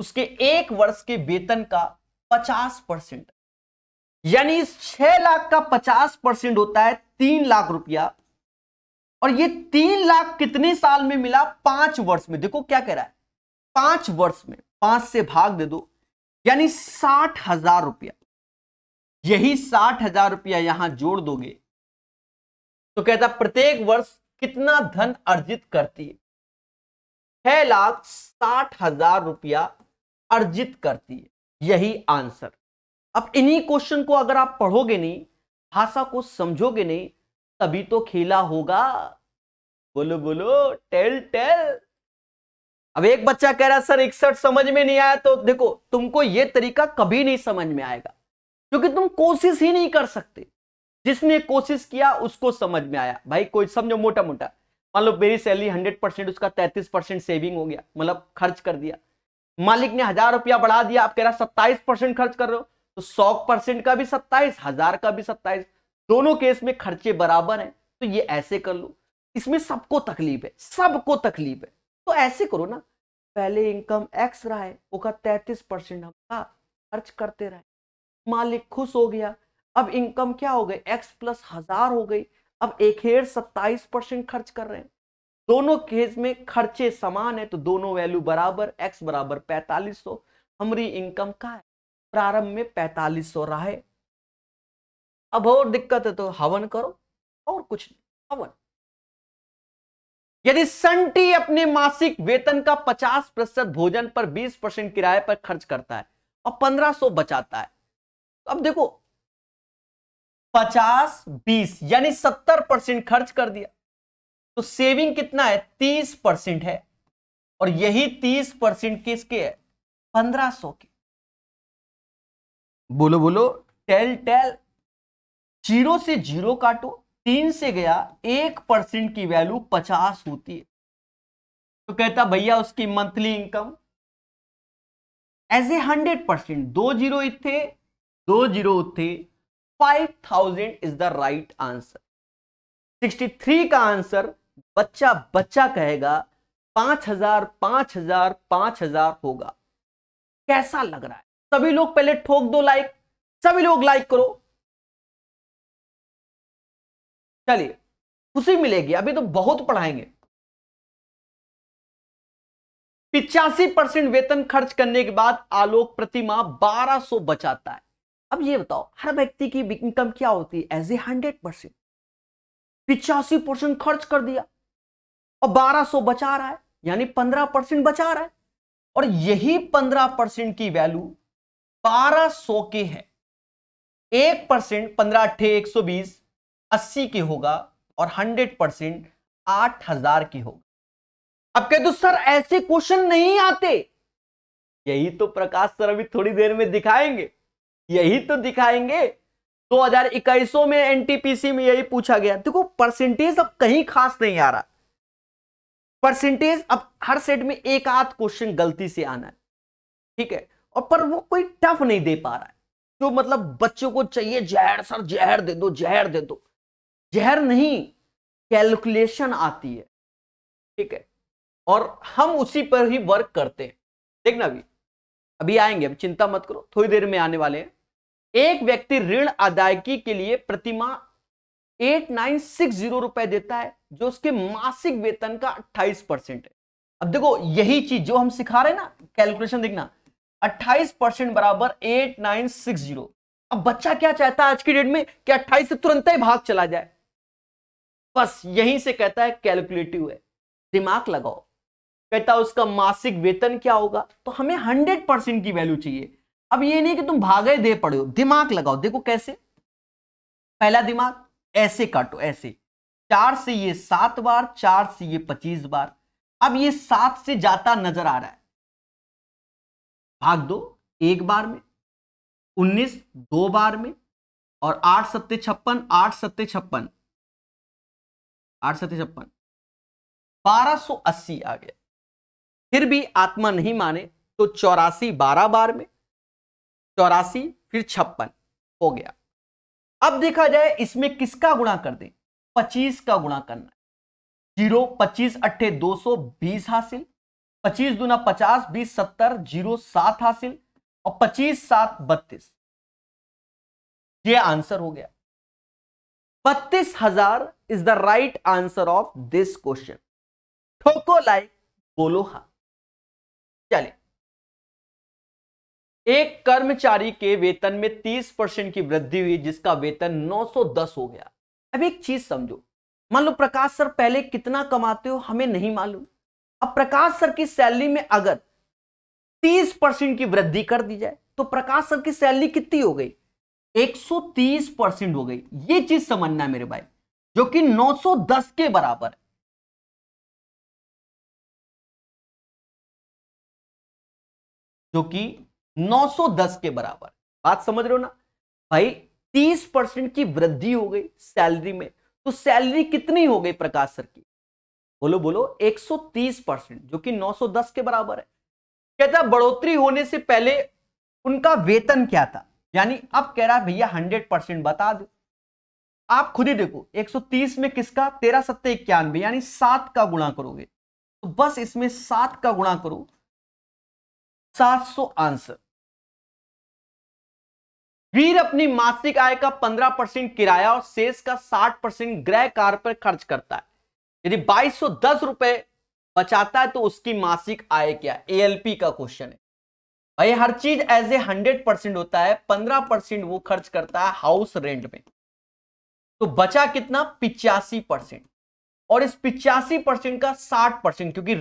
उसके एक वर्ष के वेतन का पचास परसेंट यानी इस छह लाख का पचास परसेंट होता है तीन लाख रुपया और ये तीन लाख कितने साल में मिला पांच वर्ष में देखो क्या कह रहा है पांच वर्ष में पांच से भाग दे दो यानी साठ हजार रुपया यही साठ हजार रुपया यहां जोड़ दोगे तो कहता प्रत्येक वर्ष कितना धन अर्जित करती है छह लाख साठ हजार रुपया अर्जित करती है यही आंसर अब इन्हीं क्वेश्चन को अगर आप पढ़ोगे नहीं भाषा को समझोगे नहीं तभी तो खेला होगा बोलो बोलो टेल टेल अब एक बच्चा कह रहा सर इकसठ समझ में नहीं आया तो देखो तुमको ये तरीका कभी नहीं समझ में आएगा क्योंकि तुम कोशिश ही नहीं कर सकते जिसने कोशिश किया उसको समझ में आया भाई कोई समझो मोटा मोटा मान लो मेरी सैलरी हंड्रेड परसेंट उसका तैतीस परसेंट सेविंग हो गया मतलब खर्च कर दिया मालिक ने हजार रुपया बढ़ा दिया आप कह रहा सत्ताईस परसेंट खर्च कर रहे हो तो सौ परसेंट का भी सत्ताईस हजार का भी सत्ताईस दोनों केस में खर्चे बराबर हैं तो ये ऐसे कर लो इसमें सबको तकलीफ है सबको तकलीफ है तो ऐसे करो ना पहले इनकम एक्स रहा है वो का तैतीस परसेंट हम खर्च करते रहे मालिक खुश हो गया अब इनकम क्या हो गई एक्स प्लस हजार हो गई अब एक हेड़ सत्ताईस परसेंट खर्च कर रहे हैं दोनों केस में खर्चे समान है तो दोनों वैल्यू बराबर एक्स बराबर पैतालीस सौ हमारी इनकम का है प्रारंभ में पैतालीस सौ रहा है अब और दिक्कत है तो हवन करो और कुछ नहीं हवन यदि संटी अपने मासिक वेतन का 50 प्रतिशत भोजन पर 20 परसेंट किराए पर खर्च करता है और 1500 बचाता है अब देखो पचास बीस यानी सत्तर परसेंट खर्च कर दिया तो सेविंग कितना है तीस परसेंट है और यही तीस परसेंट किसके है पंद्रह सौ के बोलो बोलो टेल टेल जीरो से जीरो काटो तीन से गया एक परसेंट की वैल्यू पचास होती है तो कहता भैया उसकी monthly income as a hundred percent दो जीरो इतने दो जीरो थे 5000 इज द राइट आंसर 63 का आंसर बच्चा बच्चा कहेगा 5000 5000 5000 होगा कैसा लग रहा है सभी लोग पहले ठोक दो लाइक सभी लोग लाइक करो चलिए खुशी मिलेगी अभी तो बहुत पढ़ाएंगे पिचासी परसेंट वेतन खर्च करने के बाद आलोक प्रतिमा 1200 बचाता है अब ये बताओ हर व्यक्ति की इनकम क्या होती है एज ए हंड्रेड परसेंट पिचासी परसेंट खर्च कर दिया और बारह बचा रहा है यानी पंद्रह परसेंट बचा रहा है और यही पंद्रह परसेंट की वैल्यू बारह सौ के है एक परसेंट पंद्रह अट्ठे एक सौ बीस अस्सी के होगा और हंड्रेड परसेंट आठ हजार के होगा अब कह दो सर ऐसे क्वेश्चन नहीं आते यही तो प्रकाश सर अभी थोड़ी देर में दिखाएंगे यही तो दिखाएंगे 2021 में एनटीपीसी में यही पूछा गया देखो परसेंटेज अब कहीं खास नहीं आ रहा परसेंटेज अब हर सेट में एक आध क्वेश्चन गलती से आना है ठीक है और पर वो कोई टफ नहीं दे पा रहा है जो मतलब बच्चों को चाहिए जहर सर जहर दे दो जहर दे दो जहर नहीं कैलकुलेशन आती है ठीक है और हम उसी पर ही वर्क करते हैं देखना अभी अभी आएंगे अभी चिंता मत करो थोड़ी देर में आने वाले हैं एक व्यक्ति ऋण अदायगी के लिए Pratima eight nine six zero रुपए देता है जो उसके मासिक वेतन का अट्ठाइस परसेंट है अब देखो यही चीज जो हम सिखा रहे हैं ना कैलकुलेशन देखना अट्ठाइस परसेंट बराबर एट नाइन सिक्स जीरो अब बच्चा क्या चाहता है आज की डेट में कि अट्ठाईस से तुरंत ही भाग चला जाए बस यहीं से कहता है कैलकुलेटिव है दिमाग लगाओ कहता उसका मासिक वेतन क्या होगा तो हमें हंड्रेड परसेंट की वैल्यू चाहिए अब ये नहीं कि तुम भागे दे पड़े हो दिमाग लगाओ देखो कैसे पहला दिमाग ऐसे काटो ऐसे चार से ये सात बार चार से ये पच्चीस बार अब ये सात से जाता नजर आ रहा है भाग दो एक बार में उन्नीस दो बार में और आठ सत्ते छप्पन आठ सत्ते छप्पन आठ सत्य छप्पन बारह सो अस्सी आ गया फिर भी आत्मा नहीं माने तो चौरासी बारह बार में चौरासी फिर छप्पन हो गया अब देखा जाए इसमें किसका गुणा कर दें पच्चीस का गुणा करना जीरो पच्चीस अट्ठे दो सौ बीस हासिल पच्चीस दुना पचास बीस सत्तर जीरो सात हासिल और पच्चीस सात बत्तीस ये आंसर हो गया बत्तीस हजार is the right answer of this question ठोको लाइक बोलो हा चलिए एक कर्मचारी के वेतन में 30 परसेंट की वृद्धि हुई जिसका वेतन 910 हो गया अब एक चीज समझो मान लो प्रकाश सर पहले कितना कमाते हो हमें नहीं मालूम अब प्रकाश सर की सैलरी में अगर 30 परसेंट की वृद्धि कर दी जाए तो प्रकाश सर की सैलरी कितनी हो गई 130 परसेंट हो गई ये चीज समझना मेरे भाई जो कि 910 के बराबर है जो कि 910 के बराबर बात समझ रहे हो ना भाई 30 परसेंट की वृद्धि हो गई सैलरी में तो सैलरी कितनी हो गई प्रकाश सर की बोलो बोलो 130 परसेंट जो कि 910 के बराबर है कहता बढ़ोतरी होने से पहले उनका वेतन क्या था यानी अब कह रहा है भैया 100 परसेंट बता दो आप खुद ही देखो 130 में किसका तेरह सत्तर इक्यानवे यानी सात का गुणा करोगे तो बस इसमें सात का गुणा करो 700 आंसर वीर अपनी मासिक आय का 15 परसेंट किराया और शेष का 60 परसेंट ग्रह कार पर खर्च करता है यदि बाईस रुपए बचाता है तो उसकी मासिक आय क्या पी का क्वेश्चन है भाई हर चीज एज ए हंड्रेड परसेंट होता है पंद्रह परसेंट वो खर्च करता है हाउस रेंट में तो बचा कितना पिचासी परसेंट और इस पिचासी परसेंट का साठ परसेंट क्योंकि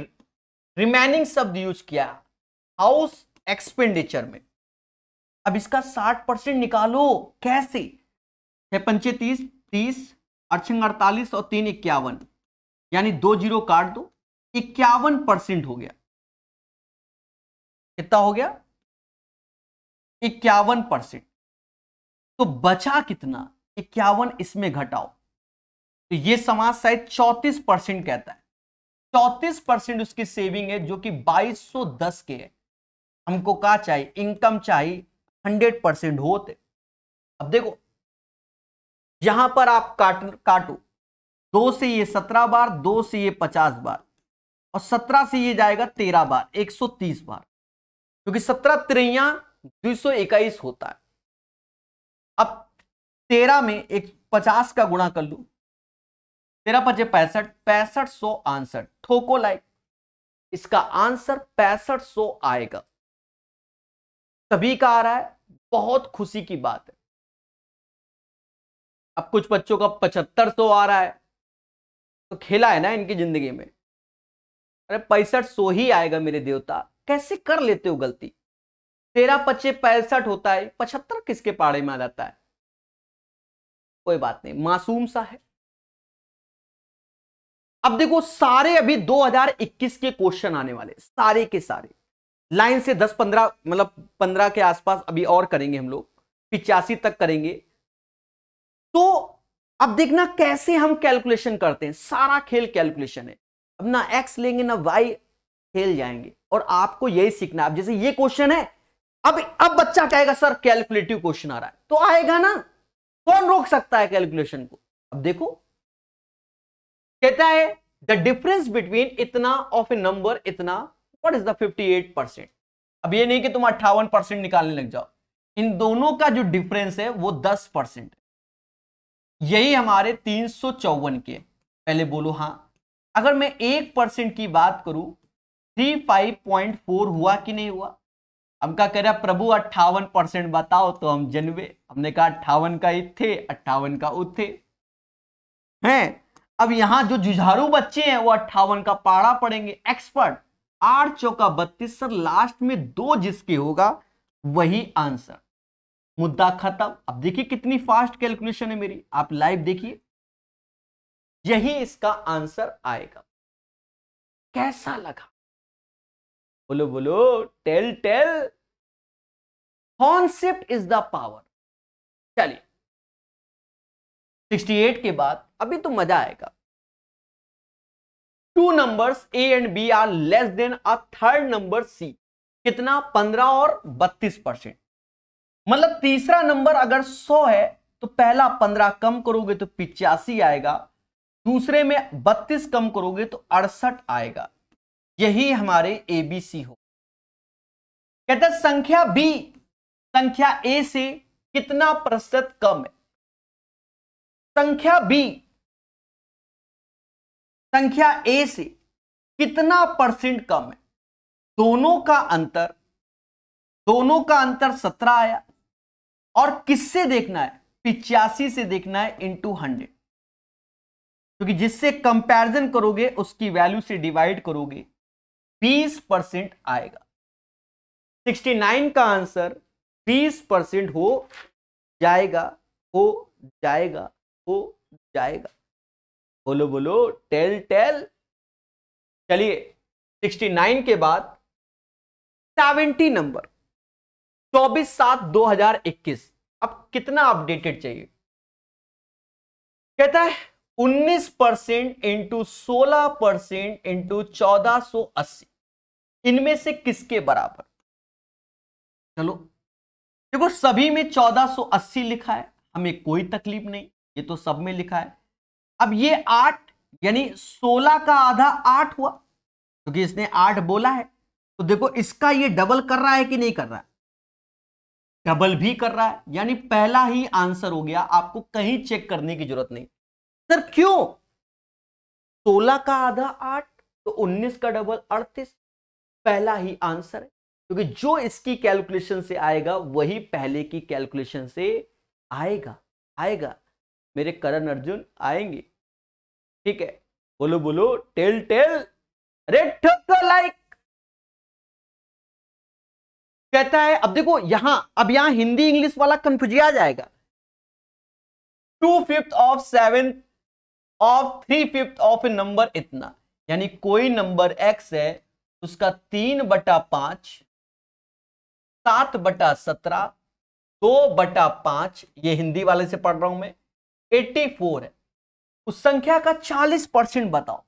रिमेनिंग शब्द यूज किया हाउस एक्सपेंडिचर में अब इसका साठ परसेंट निकालो कैसे है पंचे तीस तीस अड़छंग अड़तालीस और तीन इक्यावन यानी दो जीरो काट दो इक्यावन परसेंट हो गया कितना हो गया इक्यावन परसेंट तो बचा कितना इक्यावन इसमें घटाओ तो ये समाज शायद चौतीस परसेंट कहता है चौतीस परसेंट उसकी सेविंग है जो कि 2210 के है हमको कहा चाहिए इनकम चाहिए हंड्रेड परसेंट होते अब देखो यहां पर आप काट काटो दो से ये सत्रह बार दो से ये पचास बार और सत्रह से ये जाएगा तेरह बार एक सौ तीस बार क्योंकि सत्रह तिरैया दो सौ इक्कीस होता है अब तेरह में एक पचास का गुणा कर लू तेरह पचे पैंसठ पैंसठ सौ आंसर ठोको लाइक इसका आंसर पैंसठ सौ आएगा सभी का आ रहा है बहुत खुशी की बात है अब कुछ बच्चों का पचहत्तर सौ आ रहा है तो खेला है ना इनकी जिंदगी में अरे पैंसठ सौ ही आएगा मेरे देवता कैसे कर लेते हो गलती तेरह पच्चे पैंसठ होता है पचहत्तर किसके पाड़े में आ जाता है कोई बात नहीं मासूम सा है अब देखो सारे अभी 2021 के क्वेश्चन आने वाले सारे के सारे लाइन से 10-15 मतलब 15 के आसपास अभी और करेंगे हम लोग पिचासी तक करेंगे तो अब देखना कैसे हम कैलकुलेशन करते हैं सारा खेल कैलकुलेशन है अब ना एक्स लेंगे ना वाई खेल जाएंगे और आपको यही सीखना आप जैसे ये क्वेश्चन है अब अब बच्चा कहेगा सर कैलकुलेटिव क्वेश्चन आ रहा है तो आएगा ना कौन रोक सकता है कैलकुलेशन को अब देखो कहता है द डिफरेंस बिटवीन इतना ऑफ ए नंबर इतना वट इज द 58 परसेंट अब ये नहीं कि तुम अट्ठावन परसेंट निकालने लग जाओ इन दोनों का जो डिफरेंस है वो दस परसेंट यही हमारे तीन सौ चौवन के पहले बोलो हाँ अगर मैं एक परसेंट की बात करूं थ्री फाइव पॉइंट फोर हुआ कि नहीं हुआ हम क्या कह रहा प्रभु अट्ठावन परसेंट बताओ तो हम जनवे हमने कहा अट्ठावन का इथे अट्ठावन का उथे हैं अब यहां जो जुझारू बच्चे हैं वो अट्ठावन का पाड़ा पड़ेंगे एक्सपर्ट आठ चौका बत्तीस सर लास्ट में दो जिसके होगा वही आंसर मुद्दा खत्म अब देखिए कितनी फास्ट कैलकुलेशन है मेरी आप लाइव देखिए यही इसका आंसर आएगा कैसा लगा बोलो बोलो tell tell concept is the power चलिए 68 के बाद अभी तो मजा आएगा two numbers A and B are less than a third number C कितना पंद्रह और बत्तीस परसेंट मतलब तीसरा नंबर अगर सौ है तो पहला पंद्रह कम करोगे तो पिचासी आएगा दूसरे में बत्तीस कम करोगे तो अड़सठ आएगा यही हमारे एबीसी हो कहते संख्या बी संख्या ए से कितना प्रतिशत कम है संख्या बी संख्या ए से कितना परसेंट कम है दोनों का अंतर दोनों का अंतर सत्रह आया और किससे देखना है पिचासी से देखना है टू हंड्रेड क्योंकि जिससे कंपैरिजन करोगे उसकी वैल्यू से डिवाइड करोगे बीस परसेंट आएगा सिक्सटी नाइन का आंसर बीस परसेंट हो जाएगा हो जाएगा हो जाएगा बोलो बोलो टेल टेल चलिए 69 के बाद 70 नंबर 24 सात 2021 अब कितना अपडेटेड चाहिए कहता है 19 परसेंट इंटू सोलह परसेंट इंटू चौदह इनमें से किसके बराबर चलो देखो सभी में 1480 लिखा है हमें कोई तकलीफ नहीं ये तो सब में लिखा है अब ये आठ यानी सोलह का आधा आठ हुआ क्योंकि तो इसने आठ बोला है तो देखो इसका ये डबल कर रहा है कि नहीं कर रहा है डबल भी कर रहा है यानी पहला ही आंसर हो गया आपको कहीं चेक करने की जरूरत नहीं सर क्यों सोलह का आधा आठ तो उन्नीस का डबल अड़तीस पहला ही आंसर है क्योंकि जो इसकी कैलकुलेशन से आएगा वही पहले की कैलकुलेशन से आएगा आएगा मेरे करण अर्जुन आएंगे ठीक है बोलो बोलो टेल टेल अरे लाइक कहता है अब देखो यहां अब यहां हिंदी इंग्लिश वाला कंफ्यूजिया आ जाएगा two fifth of seven of three fifth of a number इतना यानी कोई नंबर एक्स है उसका तीन बटा पांच सात बटा सत्रह दो बटा पांच ये हिंदी वाले से पढ़ रहा हूं मैं 84 है उस संख्या का 40 परसेंट बताओ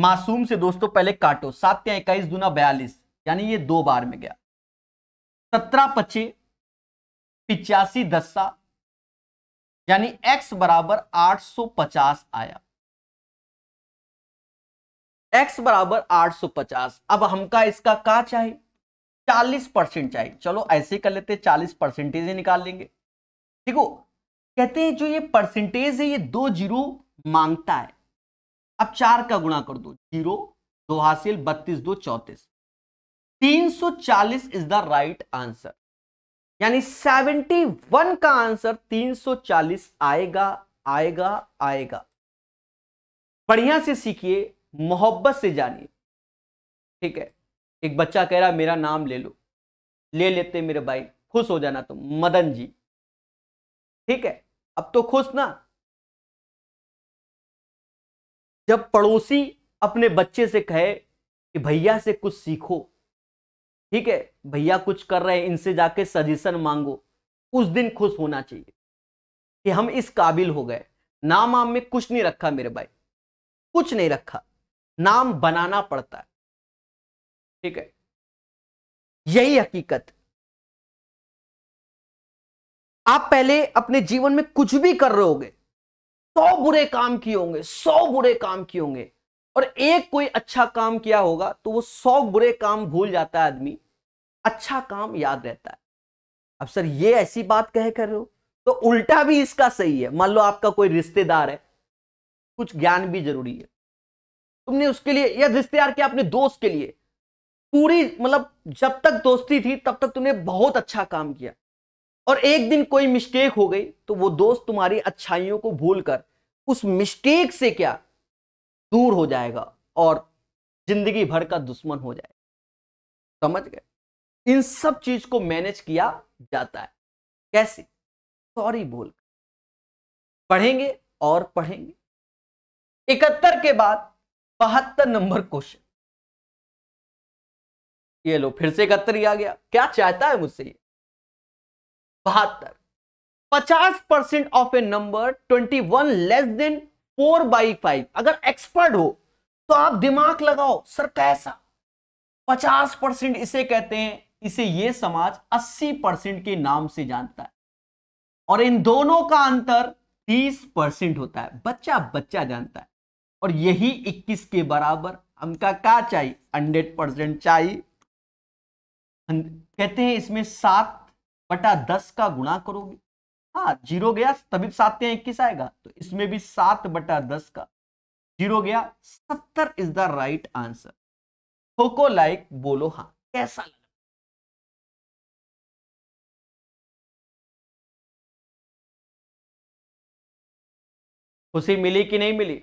मासूम से दोस्तों पहले काटो सात या इक्कीस दूना बयालीस यानी ये दो बार में गया सत्रह पच्चीस पिचासी दस्सा यानी x बराबर 850 आया x बराबर 850 अब हमका इसका का चाहिए 40 परसेंट चाहिए चलो ऐसे कर लेते 40 परसेंटेज ही निकाल लेंगे देखो कहते हैं जो ये परसेंटेज है ये दो जीरो मांगता है अब चार का गुणा कर दो जीरो दो हासिल बत्तीस दो चौतीस तीन सौ चालीस इज द राइट आंसर यानी सेवेंटी वन का आंसर तीन सौ चालीस आएगा आएगा आएगा बढ़िया से सीखिए मोहब्बत से जानिए ठीक है एक बच्चा कह रहा मेरा नाम ले लो ले लेते मेरे भाई खुश हो जाना तुम मदन जी ठीक है अब तो खुश ना जब पड़ोसी अपने बच्चे से कहे कि भैया से कुछ सीखो ठीक है भैया कुछ कर रहे हैं इनसे जाके सजेशन मांगो उस दिन खुश होना चाहिए कि हम इस काबिल हो गए नाम आम में कुछ नहीं रखा मेरे भाई कुछ नहीं रखा नाम बनाना पड़ता है ठीक है यही हकीकत आप पहले अपने जीवन में कुछ भी कर रहे होंगे सौ बुरे काम किए होंगे सौ बुरे काम किए होंगे और एक कोई अच्छा काम किया होगा तो वो सौ बुरे काम भूल जाता है आदमी अच्छा काम याद रहता है अब सर ये ऐसी बात कह कर रहे हो तो उल्टा भी इसका सही है मान लो आपका कोई रिश्तेदार है कुछ ज्ञान भी जरूरी है तुमने उसके लिए या रिश्तेदार के अपने दोस्त के लिए पूरी मतलब जब तक दोस्ती थी तब तक तुमने बहुत अच्छा काम किया और एक दिन कोई मिस्टेक हो गई तो वो दोस्त तुम्हारी अच्छाइयों को भूलकर उस मिस्टेक से क्या दूर हो जाएगा और जिंदगी भर का दुश्मन हो जाएगा समझ गए इन सब चीज को मैनेज किया जाता है कैसे सॉरी बोल पढ़ेंगे और पढ़ेंगे इकहत्तर के बाद बहत्तर नंबर क्वेश्चन ये लो फिर से इकहत्तर ही आ गया क्या चाहता है मुझसे ये बहत्तर पचास percent of a number twenty one less than four by five अगर एक्सपर्ट हो तो आप दिमाग लगाओ सर कैसा पचास परसेंट इसे कहते हैं इसे ये समाज अस्सी परसेंट के नाम से जानता है और इन दोनों का अंतर तीस परसेंट होता है बच्चा बच्चा जानता है और यही इक्कीस के बराबर हमका क्या चाहिए हंड्रेड परसेंट चाहिए कहते हैं इसमें सात बटा दस का गुणा करोगे हाँ जीरो गया तभी तो सात या इक्कीस आएगा तो इसमें भी सात बटा दस का जीरो गया सत्तर इज द राइट आंसर ठोको लाइक बोलो हाँ कैसा लगा खुशी मिली कि नहीं मिली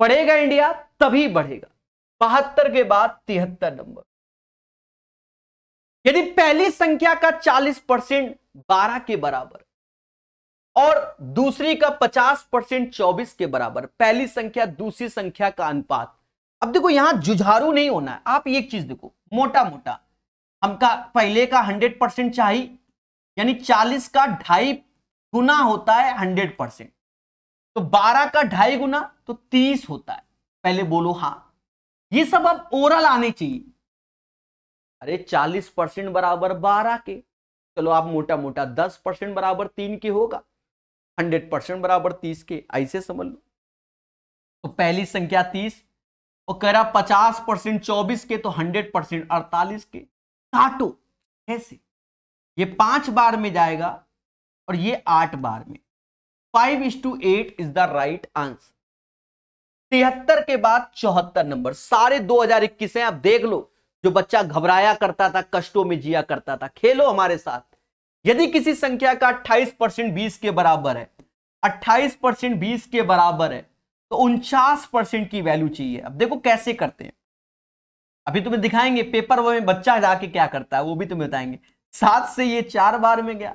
पढ़ेगा इंडिया तभी बढ़ेगा बहत्तर के बाद तिहत्तर नंबर यदि पहली संख्या का 40 परसेंट बारह के बराबर और दूसरी का 50 परसेंट चौबीस के बराबर पहली संख्या दूसरी संख्या का अनुपात अब देखो यहां जुझारू नहीं होना है आप एक चीज देखो मोटा मोटा हमका पहले का 100 परसेंट चाहिए यानी 40 का ढाई गुना होता है 100 परसेंट तो 12 का ढाई गुना तो 30 होता है पहले बोलो हाँ ये सब अब ओरल आने चाहिए अरे चालीस परसेंट बराबर बारह के चलो आप मोटा मोटा दस परसेंट बराबर तीन के होगा हंड्रेड परसेंट बराबर तीस के ऐसे समझ लो तो पहली संख्या तीस और रहा पचास परसेंट चौबीस के तो हंड्रेड परसेंट अड़तालीस के काटो ऐसे ये पांच बार में जाएगा और ये आठ बार में five is to eight is the right answer तिहत्तर के बाद चौहत्तर नंबर सारे 2021 हैं आप देख लो जो बच्चा घबराया करता था कष्टों में जिया करता था खेलो हमारे साथ यदि किसी संख्या का 28 परसेंट बीस के बराबर है 28 परसेंट बीस के बराबर है तो उनचास परसेंट की वैल्यू चाहिए अब देखो कैसे करते हैं अभी तुम्हें दिखाएंगे पेपर में बच्चा जाके क्या करता है वो भी तुम्हें बताएंगे सात से ये चार बार में गया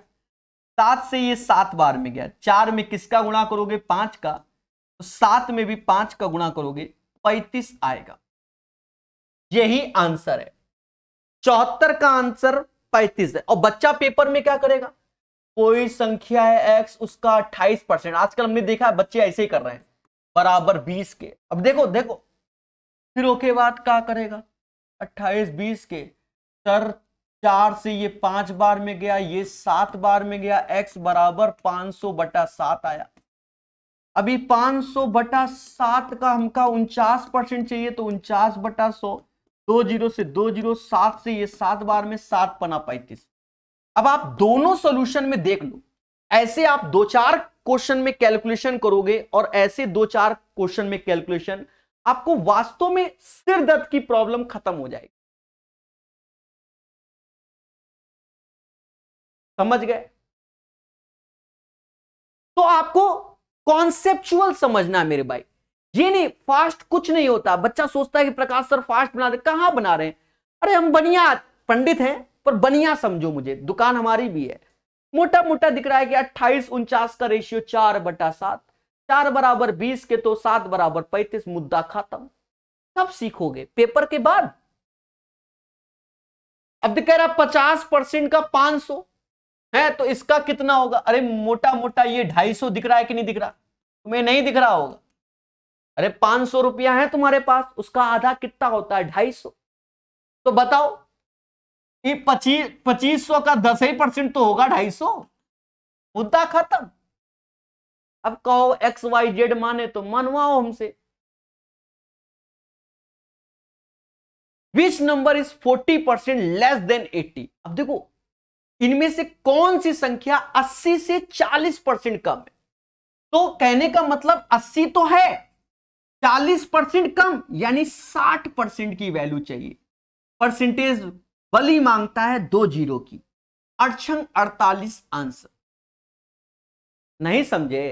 सात से ये सात बार में गया चार में किसका गुणा करोगे पांच का तो सात में भी पांच का गुणा करोगे पैंतीस आएगा यही आंसर है चौहत्तर का आंसर पैंतीस है और बच्चा पेपर में क्या करेगा कोई संख्या है एक्स उसका अट्ठाईस परसेंट आजकल हमने देखा है बच्चे ऐसे ही कर रहे हैं बराबर बीस के अब देखो देखो फिर ओके बाद क्या करेगा अट्ठाईस बीस के सर चार से ये पांच बार में गया ये सात बार में गया एक्स बराबर पांच सौ बटा सात आया अभी पांच सौ बटा सात का हमका उनचास परसेंट चाहिए तो उनचास बटा सौ दो जीरो से दो जीरो सात से ये सात बार में सात पना पैंतीस अब आप दोनों सोल्यूशन में देख लो ऐसे आप दो चार क्वेश्चन में कैलकुलेशन करोगे और ऐसे दो चार क्वेश्चन में कैलकुलेशन आपको वास्तव में सिर दर्द की प्रॉब्लम खत्म हो जाएगी समझ गए तो आपको कॉन्सेप्चुअल समझना है मेरे भाई ये नहीं फास्ट कुछ नहीं होता बच्चा सोचता है कि प्रकाश सर फास्ट बना रहे कहा बना रहे हैं अरे हम बनिया पंडित हैं पर बनिया समझो मुझे दुकान हमारी भी है मोटा मोटा दिख रहा है कि अट्ठाईस उनचास का रेशियो चार बटा सात चार बराबर बीस के तो सात बराबर पैंतीस मुद्दा खत्म सब सीखोगे पेपर के बाद अब कह रहा पचास परसेंट का पांच सौ है तो इसका कितना होगा अरे मोटा मोटा ये ढाई सौ दिख रहा है कि नहीं दिख रहा तुम्हें नहीं दिख रहा होगा अरे पांच सौ रुपया है तुम्हारे पास उसका आधा कितना होता है ढाई सौ तो बताओ ये पच्चीस पच्चीस सौ का दस ही परसेंट तो होगा ढाई सौ मुद्दा खत्म अब कहो एक्स वाई जेड माने तो मनवाओ हमसे which number is forty percent less than eighty अब देखो इनमें से कौन सी संख्या अस्सी से चालीस परसेंट कम है तो कहने का मतलब अस्सी तो है 40 परसेंट कम यानी 60 परसेंट की वैल्यू चाहिए परसेंटेज बली मांगता है दो जीरो की अड़छंग अड़तालीस आंसर नहीं समझे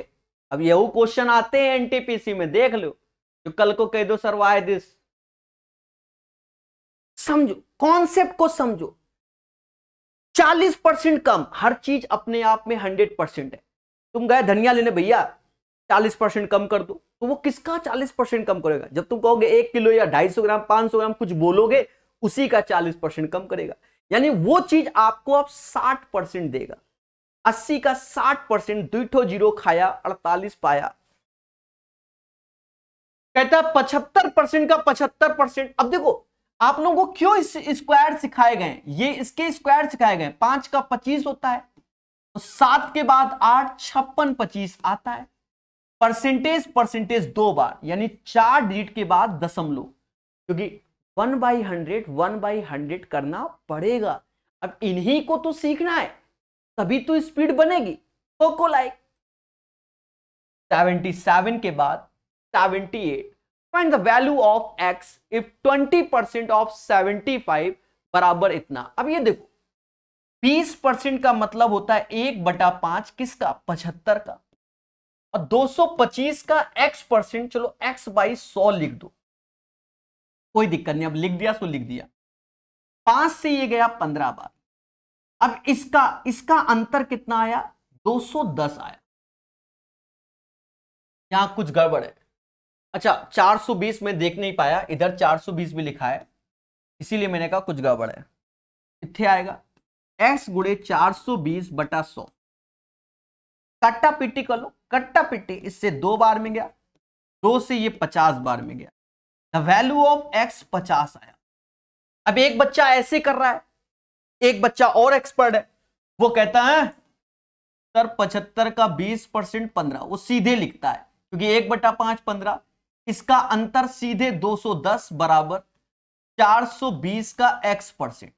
अब यही क्वेश्चन आते हैं एनटीपीसी में देख लो जो कल को कह दो सर दिस समझो कॉन्सेप्ट को समझो 40 परसेंट कम हर चीज अपने आप में 100 परसेंट है तुम गए धनिया लेने भैया 40 परसेंट कम कर दो तो वो किसका चालीस परसेंट कम करेगा जब तुम कहोगे एक किलो या ढाई सौ ग्राम पांच सौ ग्राम कुछ बोलोगे उसी का चालीस परसेंट कम करेगा यानी वो चीज आपको अब साठ परसेंट देगा अस्सी का साठ परसेंट दुठो जीरो खाया अड़तालीस पाया कहता है पचहत्तर परसेंट का पचहत्तर परसेंट अब देखो आप लोगों को क्यों इस स्क्वायर सिखाए गए ये इसके स्क्वायर सिखाए गए पांच का पच्चीस होता है तो सात के बाद आठ छप्पन पच्चीस आता है परसेंटेज परसेंटेज दो बार यानी चार डिजिट के बाद दशमलव क्योंकि one by hundred one by hundred करना पड़ेगा अब इन्हीं को तो सीखना है तभी तो स्पीड बनेगी तो को लाइक सेवेंटी सेवन के बाद seventy eight find the value of X if twenty percent of seventy five बराबर इतना अब ये देखो बीस परसेंट का मतलब होता है एक बटा पांच किसका पचहत्तर का और 225 का x परसेंट चलो x बाई सौ लिख दो कोई दिक्कत नहीं अब लिख दिया सो तो लिख दिया पांच से ये गया पंद्रह बार अब इसका इसका अंतर कितना आया 210 आया यहां कुछ गड़बड़ है अच्छा 420 में देख नहीं पाया इधर 420 भी लिखा है इसीलिए मैंने कहा कुछ गड़बड़ है इतने आएगा x गुड़े चार सौ बीस बटा सौ कट्टा पिट्टी कर लो कट्टा पिट्टी इससे दो बार में गया दो से ये पचास बार में गया द वैल्यू ऑफ एक्स पचास आया अब एक बच्चा ऐसे कर रहा है एक बच्चा और एक्सपर्ट है वो कहता है सर पचहत्तर का बीस परसेंट पंद्रह वो सीधे लिखता है क्योंकि एक बटा पांच पंद्रह इसका अंतर सीधे दो सौ दस बराबर चार सौ बीस का एक्स परसेंट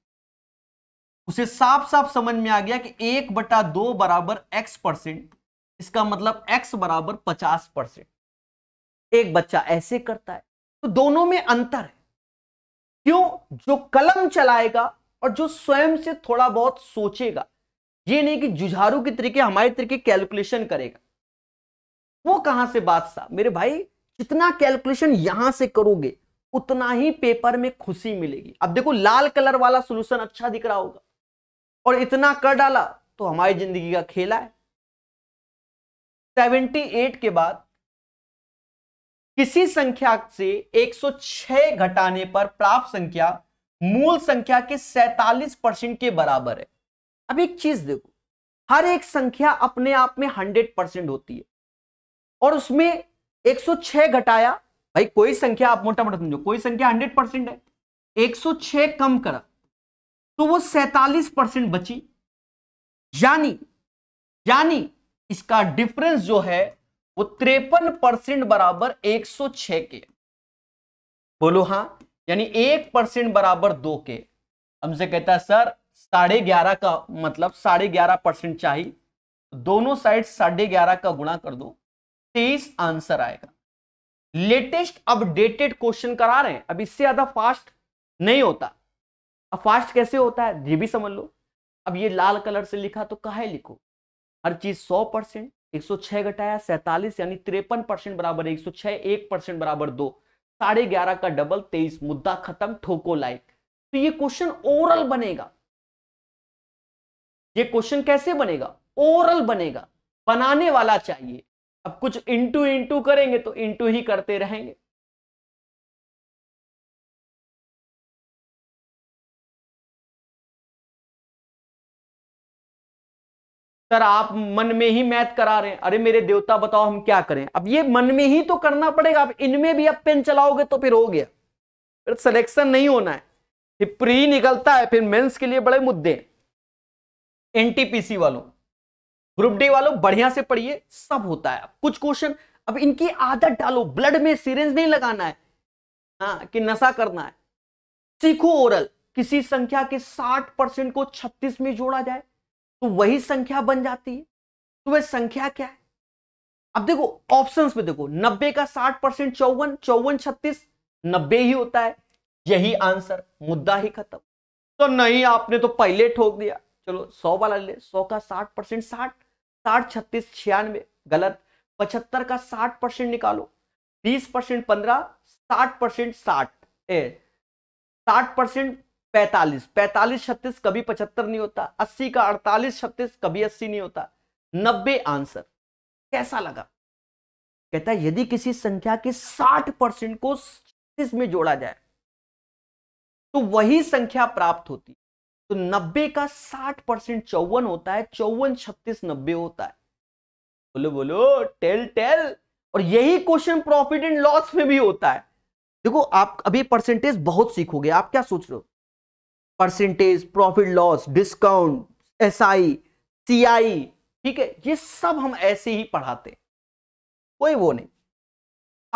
उसे साफ साफ समझ में आ गया कि एक बटा दो बराबर एक्स परसेंट इसका मतलब x बराबर पचास परसेंट एक बच्चा ऐसे करता है तो दोनों में अंतर है क्यों जो कलम चलाएगा और जो स्वयं से थोड़ा बहुत सोचेगा ये नहीं कि जुझारू के तरीके हमारे तरीके कैलकुलेशन करेगा वो कहां से बात सा मेरे भाई जितना कैलकुलेशन यहां से करोगे उतना ही पेपर में खुशी मिलेगी अब देखो लाल कलर वाला सोल्यूशन अच्छा दिख रहा होगा और इतना कर डाला तो हमारी जिंदगी का खेला है 78 के बाद किसी संख्या से 106 घटाने पर प्राप्त संख्या मूल संख्या के 47 परसेंट के बराबर है अब एक चीज देखो हर एक संख्या अपने आप में 100 परसेंट होती है और उसमें 106 घटाया भाई कोई संख्या आप मोटा मोटा समझो कोई संख्या 100 परसेंट है 106 कम करा तो वो 47 परसेंट बची यानी यानी इसका डिफरेंस जो है वो त्रेपन परसेंट बराबर 106 के बोलो हां यानी एक परसेंट बराबर दो के हमसे कहता है सर साढ़े ग्यारह का मतलब साढ़े ग्यारह परसेंट चाहिए दोनों साइड साढ़े ग्यारह का गुणा कर दो तेईस आंसर आएगा लेटेस्ट अपडेटेड क्वेश्चन करा रहे हैं अब इससे ज्यादा फास्ट नहीं होता अब फास्ट कैसे होता है ये भी समझ लो अब ये लाल कलर से लिखा तो कहा लिखो हर चीज सौ परसेंट एक सौ छह घटाया सैतालीस यानी तिरपन परसेंट बराबर एक सौ छह एक परसेंट बराबर दो साढ़े ग्यारह का डबल तेईस मुद्दा खत्म ठोको लाइक तो ये क्वेश्चन ओरल बनेगा ये क्वेश्चन कैसे बनेगा ओरल बनेगा बनाने वाला चाहिए अब कुछ इंटू इंटू करेंगे तो इंटू ही करते रहेंगे सर आप मन में ही मैथ करा रहे हैं अरे मेरे देवता बताओ हम क्या करें अब ये मन में ही तो करना पड़ेगा आप इनमें भी आप पेन चलाओगे तो फिर हो गया फिर सिलेक्शन नहीं होना है फिर प्री निकलता है फिर मेंस के लिए बड़े मुद्दे एनटीपीसी वालों ग्रुप डी वालों बढ़िया से पढ़िए सब होता है कुछ क्वेश्चन अब इनकी आदत डालो ब्लड में सीरेंज नहीं लगाना है हाँ कि नशा करना है सीखो ओरल किसी संख्या के 60 परसेंट को 36 में जोड़ा जाए तो वही संख्या बन जाती है तो वह संख्या क्या है अब देखो ऑप्शन में देखो नब्बे का साठ परसेंट चौवन चौवन छत्तीस नब्बे ही होता है यही आंसर मुद्दा ही खत्म तो नहीं आपने तो पहले ठोक दिया चलो सौ वाला ले सौ का साठ परसेंट साठ साठ छत्तीस छियानवे गलत पचहत्तर का साठ परसेंट निकालो बीस परसेंट पंद्रह साठ परसेंट साठ ए साठ परसेंट पैतालीस पैतालीस छत्तीस कभी पचहत्तर नहीं होता अस्सी का अड़तालीस छत्तीस कभी अस्सी नहीं होता नब्बे आंसर कैसा लगा कहता है यदि किसी संख्या के साठ परसेंट को छत्तीस में जोड़ा जाए तो वही संख्या प्राप्त होती तो नब्बे का साठ परसेंट चौवन होता है चौवन छत्तीस नब्बे होता है बोलो बोलो टेल टेल और यही क्वेश्चन प्रॉफिट एंड लॉस में भी होता है देखो आप अभी परसेंटेज बहुत सीखोगे आप क्या सोच रहे हो percentage profit loss discount S I C I ठीक है ये सब हम ऐसे ही पढ़ाते हैं कोई वो नहीं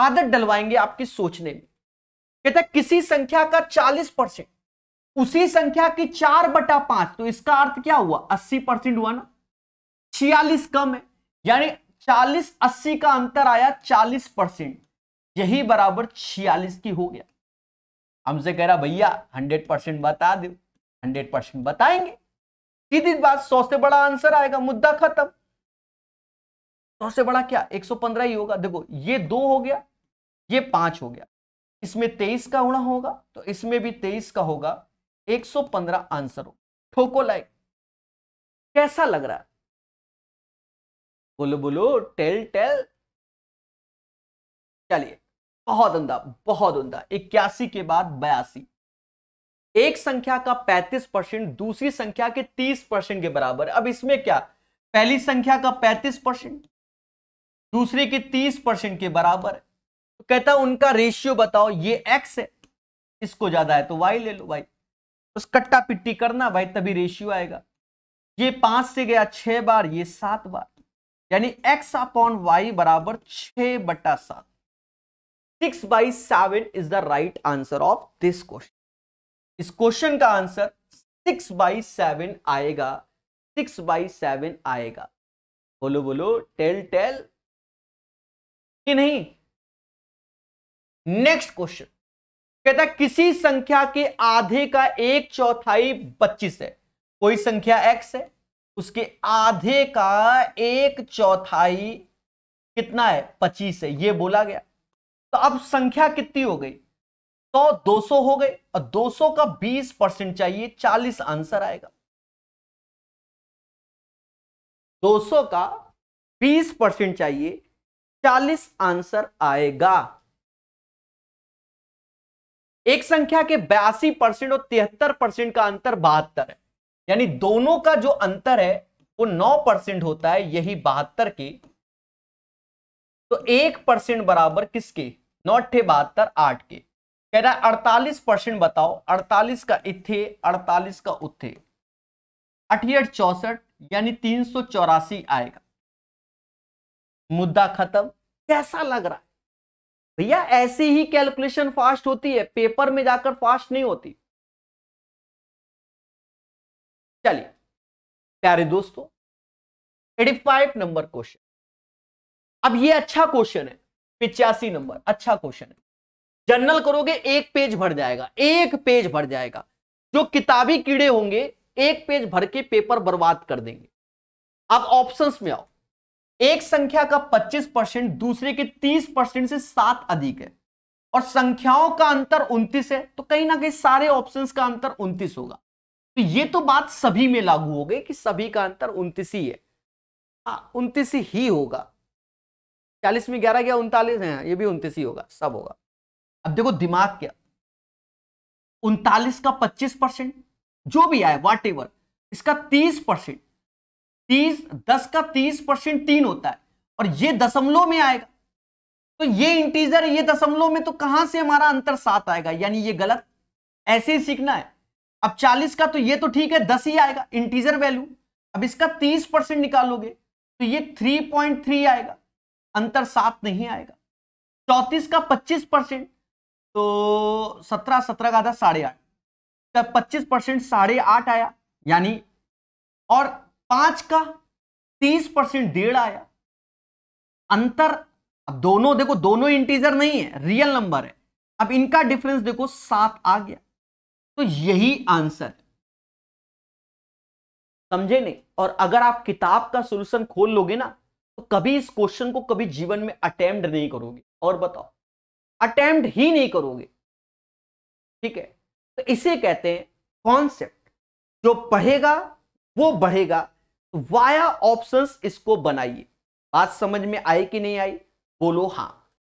आदत डलवाएंगे आपके सोचने में कहता किसी संख्या का चालीस परसेंट उसी संख्या की चार बटा पांच तो इसका अर्थ क्या हुआ अस्सी परसेंट हुआ ना छियालीस कम है यानी चालीस अस्सी का अंतर आया चालीस परसेंट यही बराबर छियालीस की हो गया हमसे कह रहा भैया हंड्रेड परसेंट बता दो हंड्रेड परसेंट बताएंगे सीधी बात सौ से बड़ा आंसर आएगा मुद्दा खत्म सौ से बड़ा क्या एक सौ पंद्रह ही होगा देखो ये दो हो गया ये पांच हो गया इसमें तेईस का होना होगा तो इसमें भी तेईस का होगा एक सौ पंद्रह आंसर हो ठोको लाइक कैसा लग रहा है बोलो बोलो टेल टेल चलिए बहुत उमदा बहुत उमदा इक्यासी के बाद बयासी एक संख्या का 35 परसेंट दूसरी संख्या के 30 परसेंट के बराबर अब इसमें क्या पहली संख्या का 35 परसेंट दूसरे के 30 परसेंट के बराबर तो कहता उनका रेशियो बताओ ये एक्स है इसको ज्यादा है तो वाई ले लो भाई उस कट्टा पिट्टी करना भाई तभी रेशियो आएगा ये पांच से गया छह बार ये सात बार यानी एक्स अपॉन वाई बराबर छ बटा सात six by seven is the right answer of this question इस क्वेश्चन का आंसर सिक्स बाई सेवन आएगा सिक्स बाई सेवन आएगा बोलो बोलो टेल टेल कि नहीं नेक्स्ट क्वेश्चन कहता किसी संख्या के आधे का एक चौथाई पच्चीस है कोई संख्या एक्स है उसके आधे का एक चौथाई कितना है पच्चीस है ये बोला गया तो अब संख्या कितनी हो गई तो 200 हो गए और 200 का 20 परसेंट चाहिए 40 आंसर आएगा 200 का 20 परसेंट चाहिए 40 आंसर आएगा एक संख्या के बयासी परसेंट और तिहत्तर परसेंट का अंतर बहत्तर है यानी दोनों का जो अंतर है वो नौ परसेंट होता है यही बहत्तर के तो एक परसेंट बराबर किसके नौ बहत्तर आठ के कह रहा है अड़तालीस परसेंट बताओ अड़तालीस का इथे अड़तालीस का उथे अठियठ चौसठ यानी तीन सौ चौरासी आएगा मुद्दा खत्म कैसा लग रहा है भैया ऐसी ही कैलकुलेशन फास्ट होती है पेपर में जाकर फास्ट नहीं होती चलिए प्यारे दोस्तों एटी फाइव नंबर क्वेश्चन अब ये अच्छा क्वेश्चन है पिचासी नंबर अच्छा क्वेश्चन है जनरल करोगे एक पेज भर जाएगा एक पेज भर जाएगा जो किताबी कीड़े होंगे एक पेज भर के पेपर बर्बाद कर देंगे अब ऑप्शंस में आओ एक संख्या का 25 परसेंट दूसरे के 30 परसेंट से सात अधिक है और संख्याओं का अंतर 29 है तो कहीं ना कहीं सारे ऑप्शंस का अंतर 29 होगा तो ये तो बात सभी में लागू हो गई कि सभी का अंतर 29 ही है हाँ 29 ही होगा चालीस में ग्यारह गया उनतालीस है ये भी उनतीस ही होगा सब होगा अब देखो दिमाग क्या उनतालीस का पच्चीस परसेंट जो भी आए वाट एवर इसका तीस परसेंट तीस दस का तीस परसेंट तीन होता है और ये दशमलव में आएगा तो ये इंटीजर ये दशमलव में तो कहां से हमारा अंतर सात आएगा यानी ये गलत ऐसे ही सीखना है अब चालीस का तो ये तो ठीक है दस ही आएगा इंटीजर वैल्यू अब इसका तीस परसेंट निकालोगे तो ये थ्री पॉइंट थ्री आएगा अंतर सात नहीं आएगा चौतीस का पच्चीस परसेंट तो सत्रह सत्रह का था साढ़े आठ तो पच्चीस परसेंट साढ़े आठ आया यानी और पांच का तीस परसेंट डेढ़ आया अंतर अब दोनों देखो दोनों इंटीजर नहीं है रियल नंबर है अब इनका डिफरेंस देखो सात आ गया तो यही आंसर समझे नहीं और अगर आप किताब का सोल्यूशन खोल लोगे ना कभी इस क्वेश्चन को कभी जीवन में अटेम्प्ट नहीं करोगे और बताओ अटेम्प्ट ही नहीं करोगे ठीक है तो इसे कहते हैं कॉन्सेप्ट जो पढ़ेगा वो बढ़ेगा वाया तो ऑप्शंस इसको बनाइए बात समझ में आई कि नहीं आई बोलो हाँ